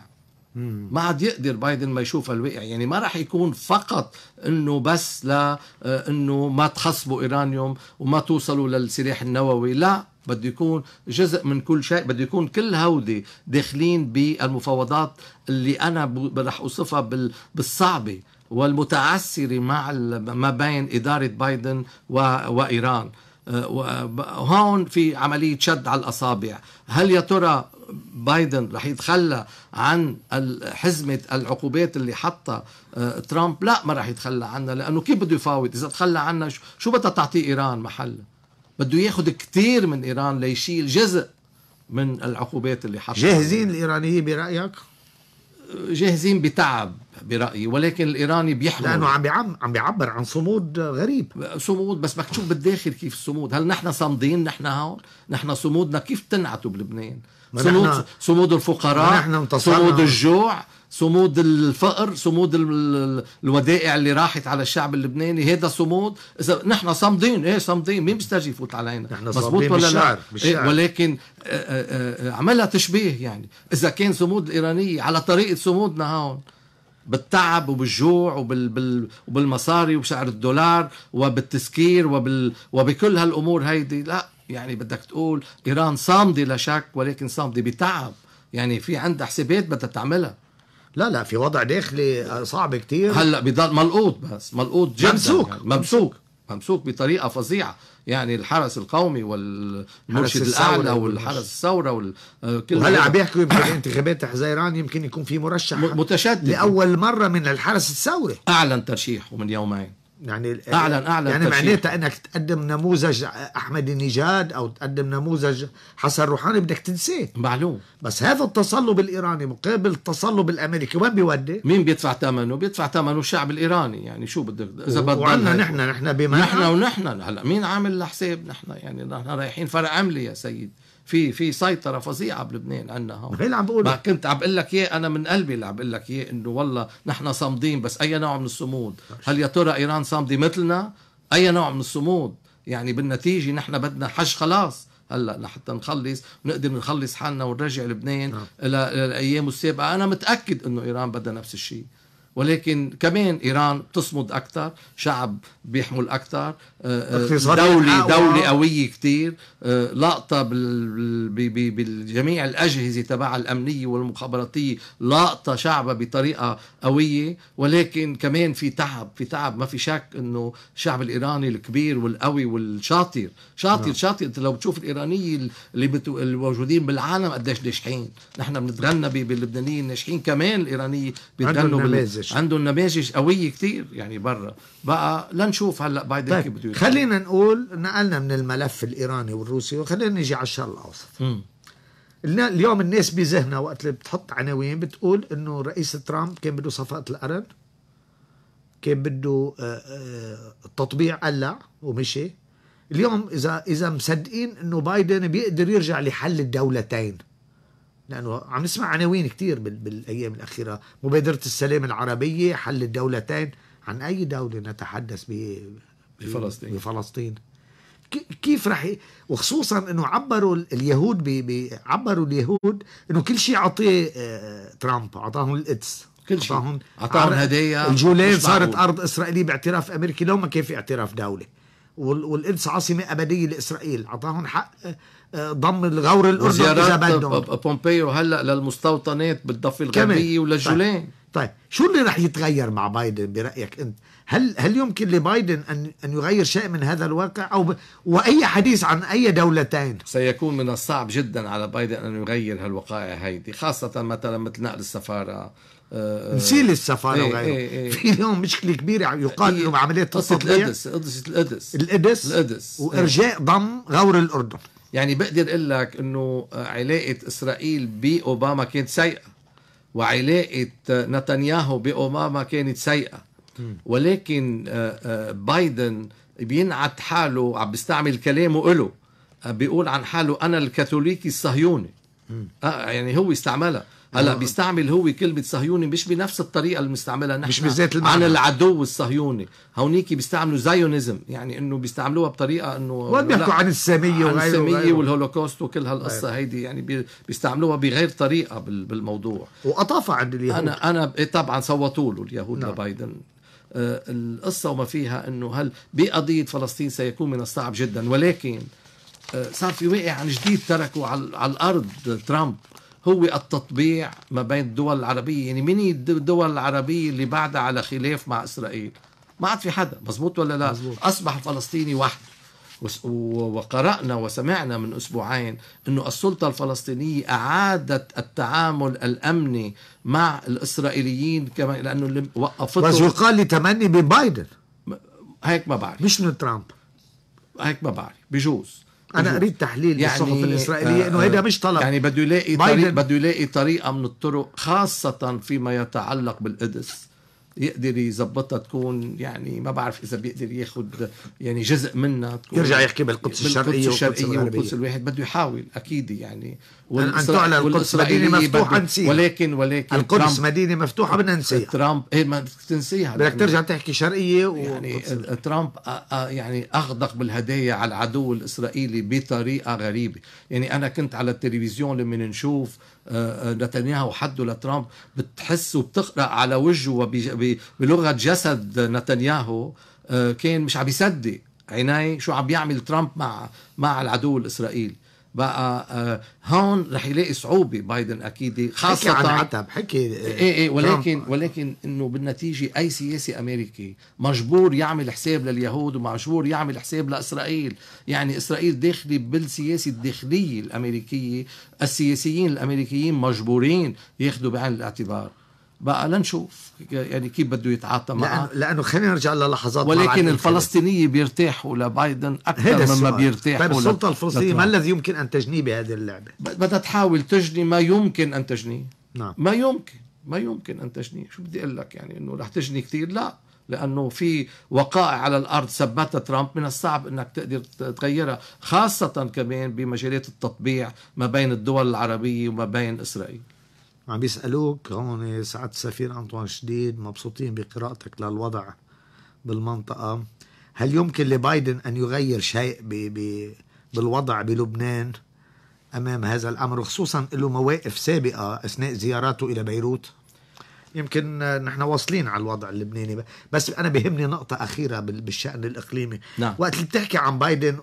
ما عاد يقدر بايدن ما يشوف الواقع يعني ما راح يكون فقط انه بس لا آه، انه ما تخصبوا ايرانيوم وما توصلوا للسلاح النووي لا بده يكون جزء من كل شيء بده يكون كل هودي داخلين بالمفاوضات اللي انا راح اوصفها بالصعبه والمتعسره مع ما بين اداره بايدن وايران آه، وهون في عمليه شد على الاصابع هل يا ترى بايدن رح يتخلى عن حزمة العقوبات اللي حطها آه، ترامب لا ما رح يتخلى عنها لأنه كيف بده يفاوض إذا تخلى عنها شو بدها تعطيه إيران محل بده ياخذ كثير من إيران ليشيل جزء من العقوبات اللي حطها جاهزين الإيرانيين برأيك؟ جاهزين بتعب برايي ولكن الايراني بيحلم لانه عم بيعم عم بيعبر عن صمود غريب صمود بس بدك تشوف بالداخل كيف الصمود هل نحن صامدين نحن هون نحن صمودنا كيف تنعتوا بلبنان صمود صمود الفقراء صمود الجوع صمود الفقر صمود الودائع اللي راحت على الشعب اللبناني هذا صمود اذا نحن صامدين ايه صامدين مين مستاجي يفوت علينا مزبوط ولا لا إيه ولكن آه، آه، آه، عملها تشبيه يعني اذا كان صمود الايرانيه على طريقه صمودنا هون بالتعب وبالجوع وبال بال وبالمصاري وبسعر الدولار وبالتسكير وبال وبكل هالامور هيدي لا يعني بدك تقول ايران صامده لا شك ولكن صامده بتعب يعني في عندها حسابات بدها تعملها لا لا في وضع داخلي صعب كتير هلا بضل ملقوط بس ملقوط جدا ممسوك يعني ممسوك ممسوك بطريقه فظيعه يعني الحرس القومي والمرشد الاعلى والحرس الثوره وكل آه، هلا عم بيحكوا يمكن حزيران يمكن يكون في مرشح متشدد لاول مره من الحرس الثوري اعلن ترشيحه من يومين يعني اعلن اعلن يعني معناتها انك تقدم نموذج احمد نجاد او تقدم نموذج حسن روحاني بدك تنساه معلوم بس هذا التصلب الايراني مقابل التصلب الامريكي وين بيودي؟ مين بيدفع ثمنه؟ بيدفع ثمنه الشعب الايراني يعني شو بدك اذا بدنا وعنا نحن نحن بما نحن ونحن هلا مين عامل الحساب نحن يعني نحن رايحين فرق عملي يا سيدي في في سيطره فظيعه بلبنان عندنا هون غير اللي عم بقول ما كنت عم بقول لك اياه انا من قلبي اللي عم بقول لك اياه انه والله نحن صامدين بس اي نوع من الصمود هل يا ترى ايران صامده مثلنا اي نوع من الصمود يعني بالنتيجه نحن بدنا حج خلاص هلا لحتى نخلص ونقدر نخلص حالنا ونرجع لبنان نعم. الى الايام السابقه انا متاكد انه ايران بدها نفس الشيء ولكن كمان ايران بتصمد اكثر شعب بيحمل اكثر آه، دولي دولي قوية كتير آه، لقطة بجميع الأجهزة تبع الأمنية والمخابراتية لقطة شعبها بطريقة قوية ولكن كمان في تعب في تعب ما في شك أنه الشعب الإيراني الكبير والقوي والشاطر شاطر نعم. شاطر أنت لو بتشوف الإيرانية اللي بتو... الموجودين بالعالم قديش ناجحين نحن بنتغنى باللبنانيين ناجحين كمان الإيرانية بيتغنوا عندهم نماذج عندهم نماذج قوية كتير يعني برا بقى لنشوف هلا بايدن طيب. بده خلينا نقول نقلنا من الملف الايراني والروسي وخلينا نجي على الشرق الاوسط اليوم الناس بذهنها وقت اللي بتحط عناوين بتقول انه رئيس ترامب كان بده صفقه القرن كان بده التطبيع آه، آه، قلع ومشي اليوم اذا اذا مصدقين انه بايدن بيقدر يرجع لحل الدولتين لانه عم نسمع عناوين كثير بالايام الاخيره مبادره السلام العربيه حل الدولتين عن اي دوله نتحدث بفلسطين بفلسطين كيف رح ي... وخصوصا انه عبروا اليهود بي... بي... عبروا اليهود انه كل شيء اعطيه آه، ترامب اعطاهم القدس كل شيء اعطاهم اعطاهم هديه الجولان صارت ارض اسرائيليه باعتراف امريكي لو ما كان في اعتراف دولي وال... والقدس عاصمه ابديه لاسرائيل اعطاهم حق آه، آه، ضم الغور الاردن اذا بدهم بومبيو هلا للمستوطنات بالضفه الغربيه وللجولان طيب. طيب شو اللي رح يتغير مع بايدن برايك انت هل هل يمكن لبايدن ان ان يغير شيء من هذا الواقع او ب... واي حديث عن اي دولتين سيكون من الصعب جدا على بايدن ان يغير هالوقائع هيدي خاصه مثلا مثل نقل السفاره آه، نسيل السفاره ايه وغيره ايه ايه في اليوم مشكله كبيره يقال ايه عمليه قصه القدس قدس القدس القدس القدس إيه. وارجاء ايه ضم غور الاردن يعني بقدر اقول لك انه علاقه اسرائيل باوباما كانت سيئه وعلاقه نتنياهو باوباما كانت سيئه ولكن آه، آه، بايدن بينعت حاله عم بيستعمل كلامه إله آه، بيقول عن حاله أنا الكاثوليكي الصهيوني يعني هو استعملها هلا بيستعمل هو كلمة صهيوني مش بنفس الطريقة اللي بنستعملها نحن مش بذات المعنى عن العدو الصهيوني، هونيك بيستعملوا زيونيزم يعني انه بيستعملوها بطريقة انه وين بيحكوا عن السامية عن السامية والهولوكوست وكل هالقصة أيوة. هيدي يعني بيستعملوها بغير طريقة بالموضوع وأطاف عند اليهود أنا أنا إيه، طبعا صوتوا له اليهود نعم. لبايدن آه، القصة وما فيها أنه هل بقضية فلسطين سيكون من الصعب جدا ولكن آه، صار في واقع عن جديد تركوا على الأرض ترامب هو التطبيع ما بين الدول العربية يعني من الدول العربية اللي بعدها على خلاف مع إسرائيل ما عاد في حدا مزبوط ولا لا مزبوط. أصبح فلسطيني وحده وقرأنا وسمعنا من أسبوعين أن السلطة الفلسطينية أعادت التعامل الأمني مع الإسرائيليين كما لأنه وقفتهم بس وقال لي تمني ببايدن هيك ما بعرف مش من ترامب هيك ما بعرف بجوز انا قريت تحليل يعني الصحف الاسرائيليه آه، انه هيدا مش طلب يعني بده يلاقي طريق بده يلاقي طريقه من الطرق خاصه فيما يتعلق بالقدس يقدر يظبطها تكون يعني ما بعرف اذا بيقدر ياخذ يعني جزء منها تكون يرجع يحكي بالقدس الشرقيه والقدس الشرقيه والقدس الواحد بده يحاول اكيد يعني ان تعلن القدس مدينه مفتوحه نسيها ولكن ولكن القدس مدينه مفتوحه بدنا ننسيها ترامب ايه ما بدك تنسيها بدك ترجع تحكي شرقيه ويعني يعني ترامب يعني اغدق بالهدايا على العدو الاسرائيلي بطريقه غريبه يعني انا كنت على التلفزيون لما نشوف آه، آه، نتنياهو حده لترامب بتحس وبتقرأ على وجهه وبلغة جسد نتنياهو آه، كان مش عم يصدق عيناي شو عم بيعمل ترامب مع مع العدو الاسرائيلي بقى آه، هون رح يلاقي صعوبه بايدن اكيد خاصه حكي عن عتب حكي آه، ايه ايه ولكن جامب. ولكن انه بالنتيجه اي سياسي امريكي مجبور يعمل حساب لليهود ومجبور يعمل حساب لاسرائيل يعني اسرائيل داخله بالسياسه الداخليه الامريكيه السياسيين الامريكيين مجبورين ياخذوا بعين الاعتبار بقى لنشوف يعني كيف بده يتعاطى معه لأن لانه خلينا نرجع للحظات ولكن الفلسطينيين بيرتاحوا لبايدن اكثر مما بيرتاحوا طيب السلطه الفلسطينيه ما الذي يمكن ان تجنيه بهذه اللعبه؟ بدها تحاول تجني ما يمكن ان تجنيه نعم ما يمكن ما يمكن ان تجنيه شو بدي اقول لك يعني انه رح تجني كثير لا لانه في وقائع على الارض ثبتها ترامب من الصعب انك تقدر تغيرها خاصه كمان بمجالات التطبيع ما بين الدول العربيه وما بين اسرائيل عم بيسألوك هون سعادة السفير أنطوان شديد مبسوطين بقراءتك للوضع بالمنطقة هل يمكن لبايدن أن يغير شيء بي بي بالوضع بلبنان أمام هذا الأمر وخصوصا له مواقف سابقة أثناء زياراته إلى بيروت يمكن نحن واصلين على الوضع اللبناني بس انا بهمني نقطه اخيره بالشان الاقليمي نعم. وقت اللي بتحكي عن بايدن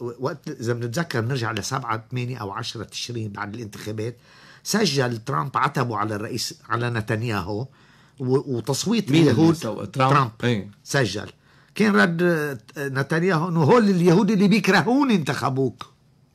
وقت اذا بنتذكر بنرجع ل 7 8 او 10 تشرين بعد الانتخابات سجل ترامب عتبه على الرئيس على نتنياهو وتصويت مين اليهود ترامب, ترامب ايه؟ سجل كان رد نتنياهو انه هول اليهود اللي بيكرهون انتخبوك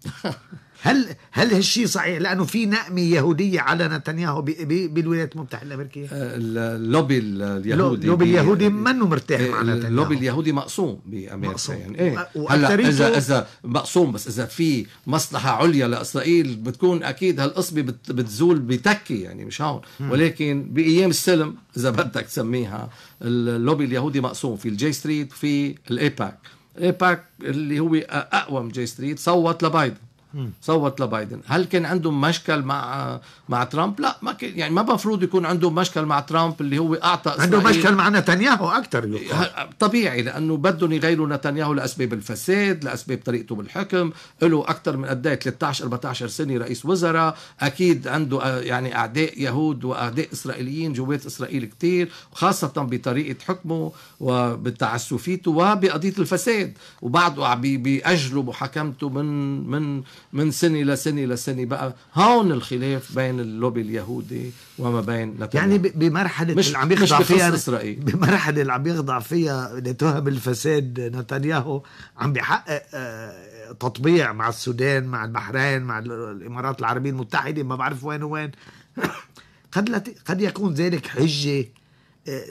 [laughs] هل هل هالشيء صحيح لانه في نقمه يهوديه على نتنياهو بالولايات المتحده الامريكيه آه، اللوبي اليهودي اللوبي يعني اليهودي منه مرتاح مع نتنياهو اللوبي اليهودي مقسوم بامريكا مقصوم. يعني ايه هلا اذا اذا مقسوم بس اذا في مصلحه عليا لاسرائيل بتكون اكيد هالقصبه بتزول بتكي يعني مش هون ولكن بايام السلم اذا بدك تسميها اللوبي اليهودي مقسوم في الجي ستريت في الايباك الايباك اللي هو اقوى من جي ستريت صوت لبايدن صوت لبايدن هل كان عندهم مشكل مع مع ترامب لا ما كان يعني ما مفروض يكون عندهم مشكل مع ترامب اللي هو اعطى عنده مشكل مع نتنياهو اكثر طبيعي لانه بدهم يغيروا نتنياهو لاسباب الفساد لاسباب طريقته بالحكم له اكثر من قد 13 إيه؟ 14 سنه رئيس وزراء اكيد عنده آه، يعني اعداء يهود واعداء اسرائيليين جوات اسرائيل كثير خاصه بطريقه حكمه وبتعسفيته وبقضيه الفساد وبعده عم بياجلوا محاكمته من من من سنة إلى سنة إلى سنة بقى هون الخلاف بين اللوبي اليهودي وما بين نتنياهو يعني بمرحلة مش اللي عم يخضع فيها إسرائيل بمرحلة اللي عم يخضع فيها لتهم الفساد نتنياهو عم بيحقق آه، تطبيع مع السودان مع البحرين مع الإمارات العربية المتحدة ما بعرف وين وين [coughs] قد قد يكون ذلك حجة آه،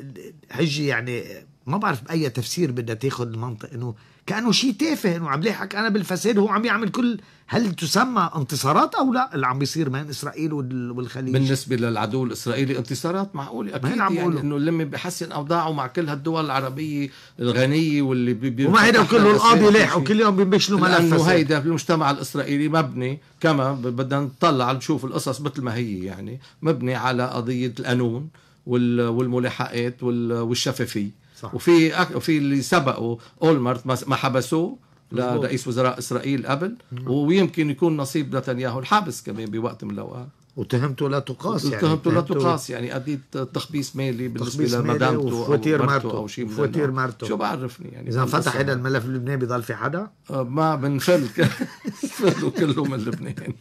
حجة يعني ما بعرف بأي تفسير بدها تاخذ المنطق إنه كانه شيء تافه انه عم لاحق انا بالفساد وهو عم يعمل كل هل تسمى انتصارات او لا اللي عم بيصير بين اسرائيل والخليج بالنسبه للعدو الاسرائيلي انتصارات معقوله اكيد عم يعني انه لما بحسن اوضاعه مع كل هالدول العربيه الغنيه واللي بي وما هيدا كله القاضي لاحق كل يوم بيمشلوا ملف لانه هيدا المجتمع الاسرائيلي مبني كما بدنا نطلع نشوف القصص مثل ما هي يعني مبني على قضيه القانون والملاحقات والشفافيه صح. وفي أك... وفي اللي سبقوا اولمرت ما حبسوه لرئيس وزراء اسرائيل قبل مم. ويمكن يكون نصيب نتنياهو الحبس كمان بوقت من الاوقات وتهمته لا تقاس يعني تهمته لا تقاس يعني قضيه تخبيص مالي بالنسبه لمدامته او مارتو او شيء فواتير مرته شو بعرفني يعني اذا فتح هذا الملف اللبناني بضل في حدا؟ أه، ما بنفل [laughs] فادوا كله من لبنان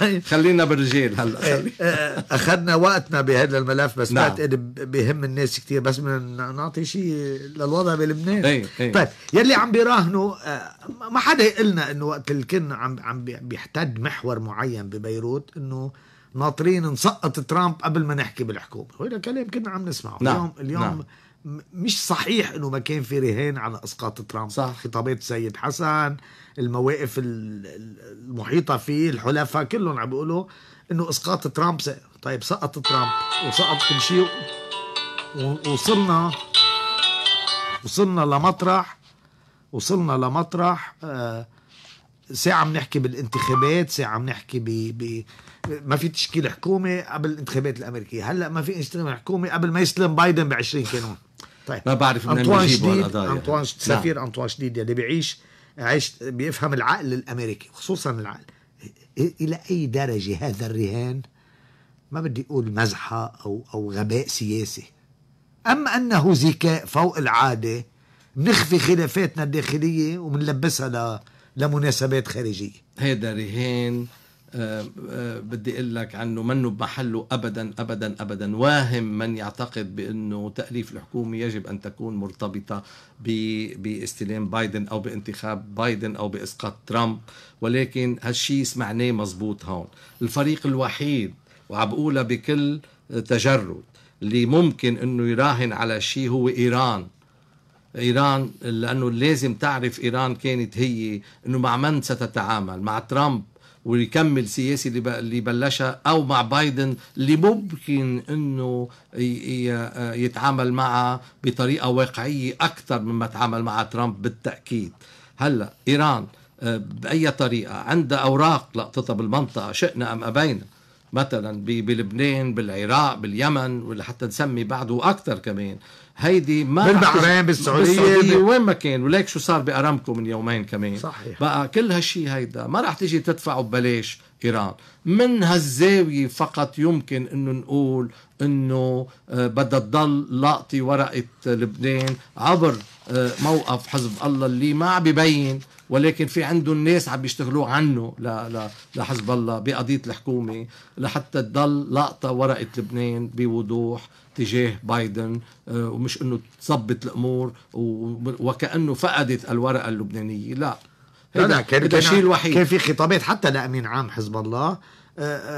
طيب خلينا بالرجال هلا إيه، إيه، اخذنا وقتنا بهذا الملف بس نعم. بعتقد بهم الناس كثير بس بدنا نعطي شيء للوضع بلبنان أي أي. طيب يلي عم بيراهنوا آه، ما حدا لنا انه وقت الكن عم عم بيحتد محور معين ببيروت انه ناطرين نسقط ترامب قبل ما نحكي بالحكومه هذا كلام كنا عم نسمعه نعم. اليوم اليوم نعم. مش صحيح انه ما كان في رهان على اسقاط ترامب صح خطابات سيد حسن المواقف المحيطه فيه الحلفاء كلهم عم بيقولوا انه اسقاط ترامب سي. طيب سقط ترامب وسقط كل شيء وصلنا وصلنا لمطرح وصلنا لمطرح آه، ساعة عم نحكي بالانتخابات ساعة عم نحكي ب ب ما في تشكيل حكومة قبل الانتخابات الأمريكية هلا ما في تشكيل حكومة قبل ما يسلم بايدن ب 20 كانون طيب ما بعرف من بيجيبوا القضايا انطوان نعم. سفير انطوان شديد يلي بيعيش عشت بيفهم العقل الامريكي خصوصا العقل الى اي درجه هذا الرهان ما بدي اقول مزحه او او غباء سياسي ام انه ذكاء فوق العاده نخفي خلافاتنا الداخليه ومنلبسها لمناسبات خارجيه هذا رهان آه، آه، بدي اقول لك عنه منه بمحله ابدا ابدا ابدا واهم من يعتقد بانه تاليف الحكومه يجب ان تكون مرتبطه باستلام بايدن او بانتخاب بايدن او باسقاط ترامب ولكن هالشيء سمعناه مزبوط هون الفريق الوحيد وعبقولها بكل تجرد اللي ممكن انه يراهن على شيء هو ايران ايران لانه لازم تعرف ايران كانت هي انه مع من ستتعامل مع ترامب ويكمل سياسي اللي بلشها او مع بايدن اللي ممكن انه يتعامل معها بطريقه واقعيه اكثر مما تعامل مع ترامب بالتاكيد هلا ايران آه، باي طريقه عندها اوراق لقطتها بالمنطقه شئنا ام ابينا مثلا بلبنان بالعراق باليمن ولحتى حتى نسمي بعده اكثر كمان هيدي ما بالبحرين بالسعوديه بالسعوديه وين ما كان وليك شو صار بارامكو من يومين كمان صحيح بقى كل هالشيء هيدا ما رح تيجي تدفعه ببلاش ايران من هالزاويه فقط يمكن انه نقول انه آه، بدها تضل لاقطه ورقه آه، لبنان عبر آه، موقف حزب الله اللي ما عم ببين ولكن في عنده الناس عم بيشتغلوا عنه لحزب الله بقضيه الحكومه لحتى تضل لقطه ورقه لبنان بوضوح تجاه بايدن آه، ومش انه تظبط الامور وكانه فقدت الورقه اللبنانيه لا هذا كان, الوحيد. كان في خطابات حتى لامين عام حزب الله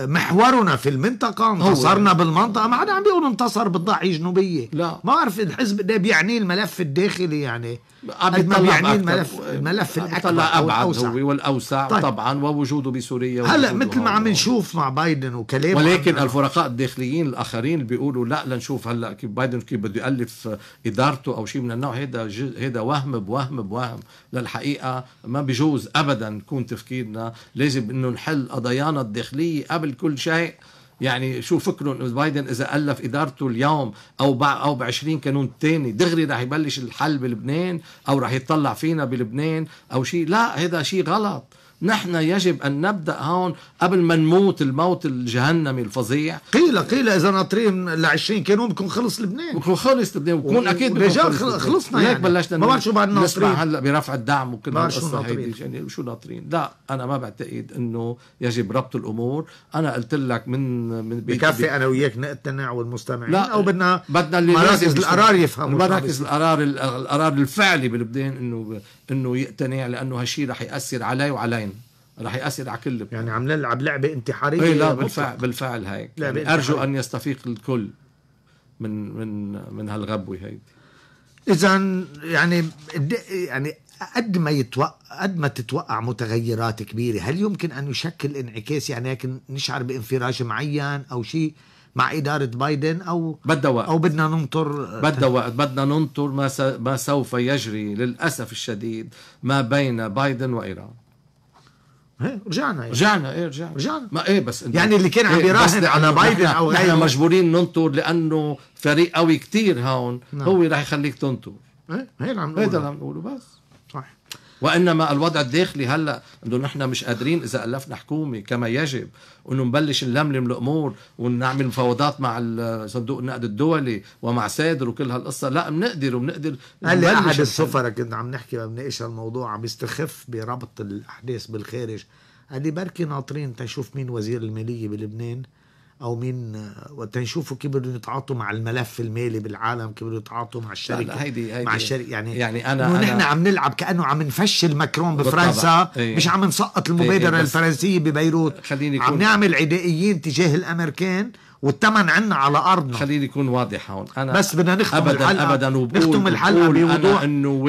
محورنا في المنطقة انتصرنا هو. يعني. بالمنطقة ما حدا عم بيقول انتصر بالضاحية الجنوبية لا ما بعرف الحزب ده بيعني الملف الداخلي يعني قد ما بيعني الملف الملف الأكبر أو الأوسع هو والأوسع طيب. طبعا ووجوده بسوريا هلا مثل ما عم نشوف مع بايدن وكلامه ولكن الفرقاء الداخليين الآخرين بيقولوا لا لنشوف هلا كيف بايدن كيف بده يألف إدارته أو شيء من النوع هذا هذا وهم بوهم بوهم للحقيقة ما بيجوز أبدا يكون تفكيرنا لازم إنه نحل قضايانا الداخلية الدولية قبل كل شيء يعني شو فكرهم إن بايدن اذا الف ادارته اليوم او بع او ب 20 كانون ثاني دغري رح يبلش الحل بلبنان او رح يطلع فينا بلبنان او شيء لا هذا شيء غلط نحن يجب أن نبدأ هون قبل ما نموت الموت الجهنمي الفظيع قيل قيل إذا ناطرين ل 20 كانون بكون خلص لبنان بكون خلص لبنان بكون أكيد خلص خلصنا يعني بلشنا ما بعرف شو بعد ناطرين نسمع هلا برفع الدعم وكل القصة هيدي يعني شو ناطرين لا أنا ما بعتقد إنه يجب ربط الأمور أنا قلت لك من من بكفي أنا وياك نقتنع والمستمعين لا أو بدنا بدنا اللي مراكز القرار يفهموا مراكز القرار القرار الفعلي بلبنان إنه انه يقتنع لانه هالشيء رح ياثر علي وعلينا رح ياثر على كل يعني عم نلعب لعبه انتحاريه اي لا بالفعل بالفعل هيك يعني ارجو ان يستفيق الكل من من من هالغبوه هيدي اذا يعني يعني قد ما يتوقع قد ما تتوقع متغيرات كبيره هل يمكن ان يشكل انعكاس يعني لكن نشعر بانفراج معين او شيء مع إدارة بايدن أو بدها وقت أو بدنا ننطر آه، بدها وقت بدنا ننطر ما, س... ما سوف يجري للأسف الشديد ما بين بايدن وإيران ايه رجعنا يعني. رجعنا ايه رجعنا رجعنا ما ايه بس يعني اللي كان عم إيه يراهن على بايدن او غيره نحن مجبورين ننطر لانه فريق قوي كتير هون نعم. هو رح يخليك تنطر ايه هي اللي عم نقوله هيدا اللي عم نقوله بس صح وانما الوضع الداخلي هلا انه نحن مش قادرين اذا الفنا حكومه كما يجب انه نبلش نلملم الامور ونعمل مفاوضات مع صندوق النقد الدولي ومع سادر وكل هالقصه لا بنقدر وبنقدر قال لي احد السفراء كنا عم نحكي بنناقش الموضوع عم يستخف بربط الاحداث بالخارج قال لي بركي ناطرين تشوف مين وزير الماليه بلبنان او مين وقت نشوفوا بدهم يتعاطوا مع الملف المالي بالعالم كيف بدهم يتعاطوا مع الشركه لا لا هيدي هيدي مع الشركه يعني يعني انا نحن عم نلعب كانه عم نفشل ماكرون بفرنسا إيه،, ايه مش عم نسقط إيه، إيه، المبادره ايه الفرنسيه ببيروت خليني عم نعمل عدائيين تجاه الامريكان والثمن عنا على ارضنا خليني يكون واضح هون انا بس بدنا نختم ابدا الحلقة ابدا وبقول نختم الحلقه بوضوح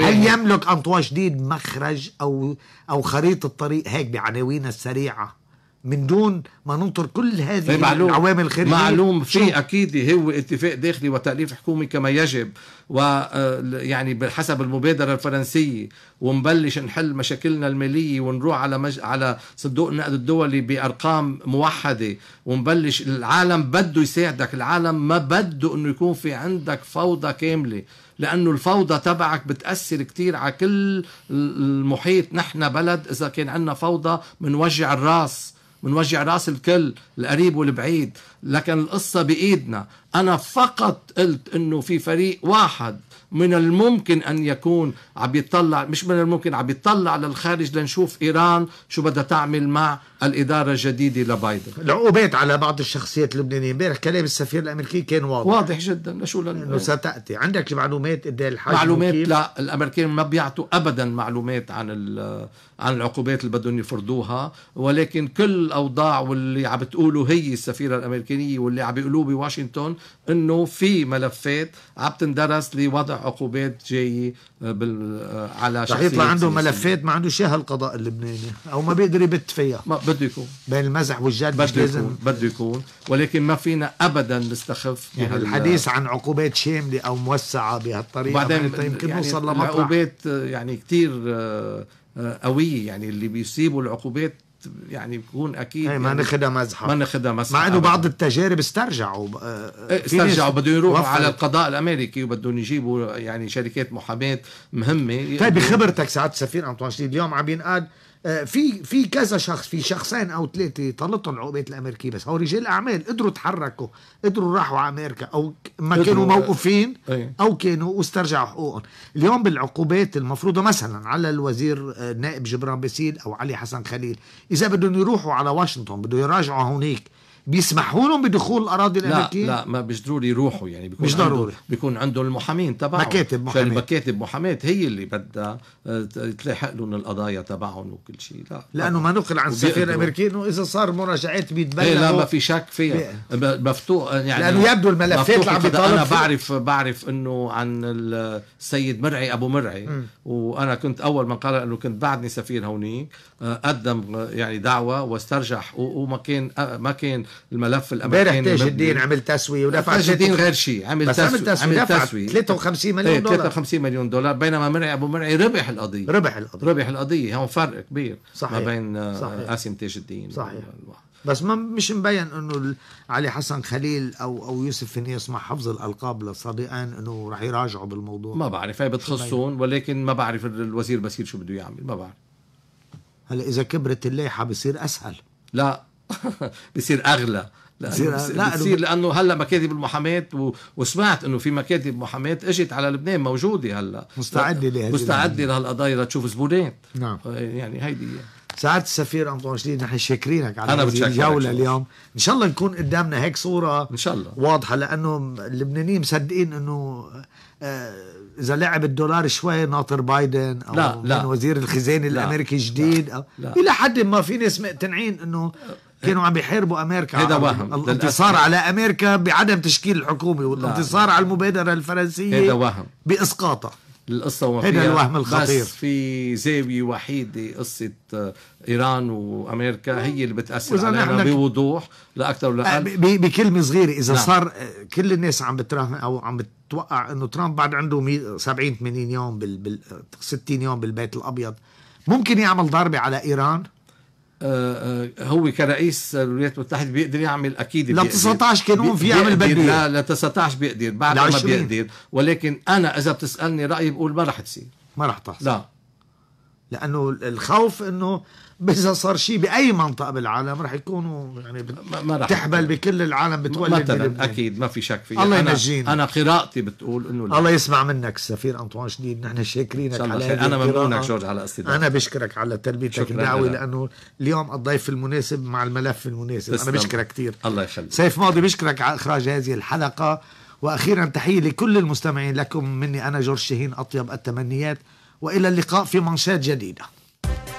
هل يملك انطوا جديد مخرج او او خريطه طريق هيك بعناوينها السريعه من دون ما ننطر كل هذه طيب، معلوم العوامل الخارجيه معلوم في اكيد هو اتفاق داخلي وتاليف حكومي كما يجب ويعني آه، بحسب المبادره الفرنسيه ونبلش نحل مشاكلنا الماليه ونروح على مج... على صندوق النقد الدولي بارقام موحده ونبلش العالم بده يساعدك العالم ما بده انه يكون في عندك فوضى كامله لانه الفوضى تبعك بتاثر كثير على كل المحيط نحن بلد اذا كان عندنا فوضى بنوجع الراس بنوجع راس الكل القريب والبعيد لكن القصة بإيدنا أنا فقط قلت أنه في فريق واحد من الممكن أن يكون عم بيطلع مش من الممكن عم بيطلع للخارج لنشوف إيران شو بدها تعمل مع الإدارة الجديدة لبايدن العقوبات على بعض الشخصيات اللبنانية امبارح كلام السفير الأمريكي كان واضح واضح جدا شو لانه أنه ستأتي عندك معلومات قد إيه الحجم معلومات لا الأمريكان ما بيعطوا أبدا معلومات عن عن العقوبات اللي بدهم يفرضوها ولكن كل الأوضاع واللي عم بتقوله هي السفيرة الأمريكانية واللي عم بيقولوه بواشنطن أنه في ملفات عم تندرس لوضع عقوبات جايه آه، بال آه، على شخصيات رح يطلع عنده ملفات ما عنده اياها القضاء اللبناني او ما بيقدر يبت فيها ما بده يكون بين المزح والجد بده يكون بده يكون ولكن ما فينا ابدا نستخف يعني الحديث عن عقوبات شامله او موسعه بهالطريقه بعدين يمكن يعني نوصل لمطرح العقوبات آه، يعني كثير قويه يعني اللي بيصيبوا العقوبات يعني بكون اكيد يعني ما يعني نخدها مزحه ما نخدها مزحه مع انه بعض التجارب استرجعوا آه، آه، إيه، استرجعوا بدهم يروحوا على القضاء الامريكي وبدهم يجيبوا يعني شركات محاماه مهمه طيب بخبرتك سعاده السفير انطوان شديد اليوم عم ينقال آه، في في كذا شخص في شخصين او ثلاثه طلتهم العقوبات الامريكيه بس هو رجال اعمال قدروا تحركوا قدروا راحوا على امريكا او ما كانوا آه، موقوفين او كانوا واسترجعوا حقوقهم اليوم بالعقوبات المفروضه مثلا على الوزير آه، نائب جبران باسيل او علي حسن خليل اذا بدهم يروحوا على واشنطن بدهم يراجعوا هونيك بيسمحوا لهم بدخول الاراضي الامريكيه لا لا ما مش ضروري يروحوا يعني بيكون مش ضروري بيكون عندهم المحامين تبعهم مكاتب محامين مكاتب محاماه هي اللي بدها آه، تلاحق لهم القضايا تبعهم وكل شيء لا لانه ما نقل عن السفير الامريكي انه اذا صار مراجعات بيتبلغوا إيه، لا ما في شك فيها مفتوح آه، يعني لانه يبدو الملفات اللي عم بيطالب انا بعرف بعرف انه عن السيد مرعي ابو مرعي م. وانا كنت اول من قال انه كنت بعدني سفير هونيك آه، قدم يعني دعوه واسترجع حقوقه ما كان ما كان الملف الامريكي امبارح تاج الدين عمل تسويه ودفع تاج الدين غير شيء عمل بس عمل تسويه عمل تسويه 53 مليون إيه، دولار 53 مليون دولار بينما مرعي ابو مرعي إيه، ربح القضيه ربح القضيه ربح القضيه هون فرق كبير صحيح. ما بين آه، صحيح. قاسم تاج الدين صحيح بس ما مش مبين انه علي حسن خليل او او يوسف فنيس مع حفظ الالقاب للصديقان انه رح يراجعوا بالموضوع ما بعرف هي بتخصهم ولكن ما بعرف الوزير بسير شو بده يعمل ما بعرف هلا اذا كبرت اللائحه بصير اسهل لا [laughs] بصير اغلى لأنه بصير بصير لانه هلا مكاتب المحاماه وسمعت انه في مكاتب محاماه اجت على لبنان موجوده هلا مستعده لهذه مستعده لهالقضايا لتشوف زبونات نعم يعني هيدي سعادة السفير انطون شديد نحن شاكرينك على هذه الجولة اليوم إن شاء الله نكون قدامنا هيك صورة إن شاء الله واضحة لأنه اللبنانيين مصدقين أنه آه، إذا لعب الدولار شوي ناطر بايدن أو لا من لا وزير الخزانة الأمريكي الجديد لا لا إلى حد ما في ناس مقتنعين أنه أه، كانوا عم بيحاربوا امريكا هذا إيه وهم الانتصار على امريكا بعدم تشكيل الحكومه والانتصار على المبادره الفرنسيه هذا إيه وهم باسقاطها القصة وفيها هيدا الوهم الخطير بس في زاوية وحيدة قصة آه، إيران وأمريكا نعم. هي اللي بتأثر علينا بوضوح لأكثر ولا آه، بكلمة صغيرة إذا نعم. صار آه، كل الناس عم بتراهن أو عم بتوقع إنه ترامب بعد عنده 70 80 يوم بال 60 يوم بالبيت الأبيض ممكن يعمل ضربة على إيران آه، آه، هو كرئيس الولايات المتحده بيقدر يعمل اكيد ل 19 كان في يعمل بده لا 19 بيقدر بعد ما بيقدر ولكن انا اذا بتسالني رايي بقول ما رح تصير ما رح تحصل لا لانه الخوف انه بإذا صار شيء بأي منطقة بالعالم رح يكونوا يعني ما رح تحبل بكل العالم بتولد مثلا أكيد ما في شك فيها الله ينجينا أنا, أنا قراءتي بتقول إنه الله يسمع منك سفير أنطوان شديد نحن شاكرينك على أنا ممنونك جورج على استضافتك أنا بشكرك على تلبيتك الدعوة لأنه اليوم الضيف المناسب مع الملف المناسب أنا بشكرك كثير الله يخليك سيف ماضي بشكرك على إخراج هذه الحلقة واخيرا تحيه لكل المستمعين لكم مني انا جورج شاهين اطيب التمنيات والى اللقاء في منشات جديده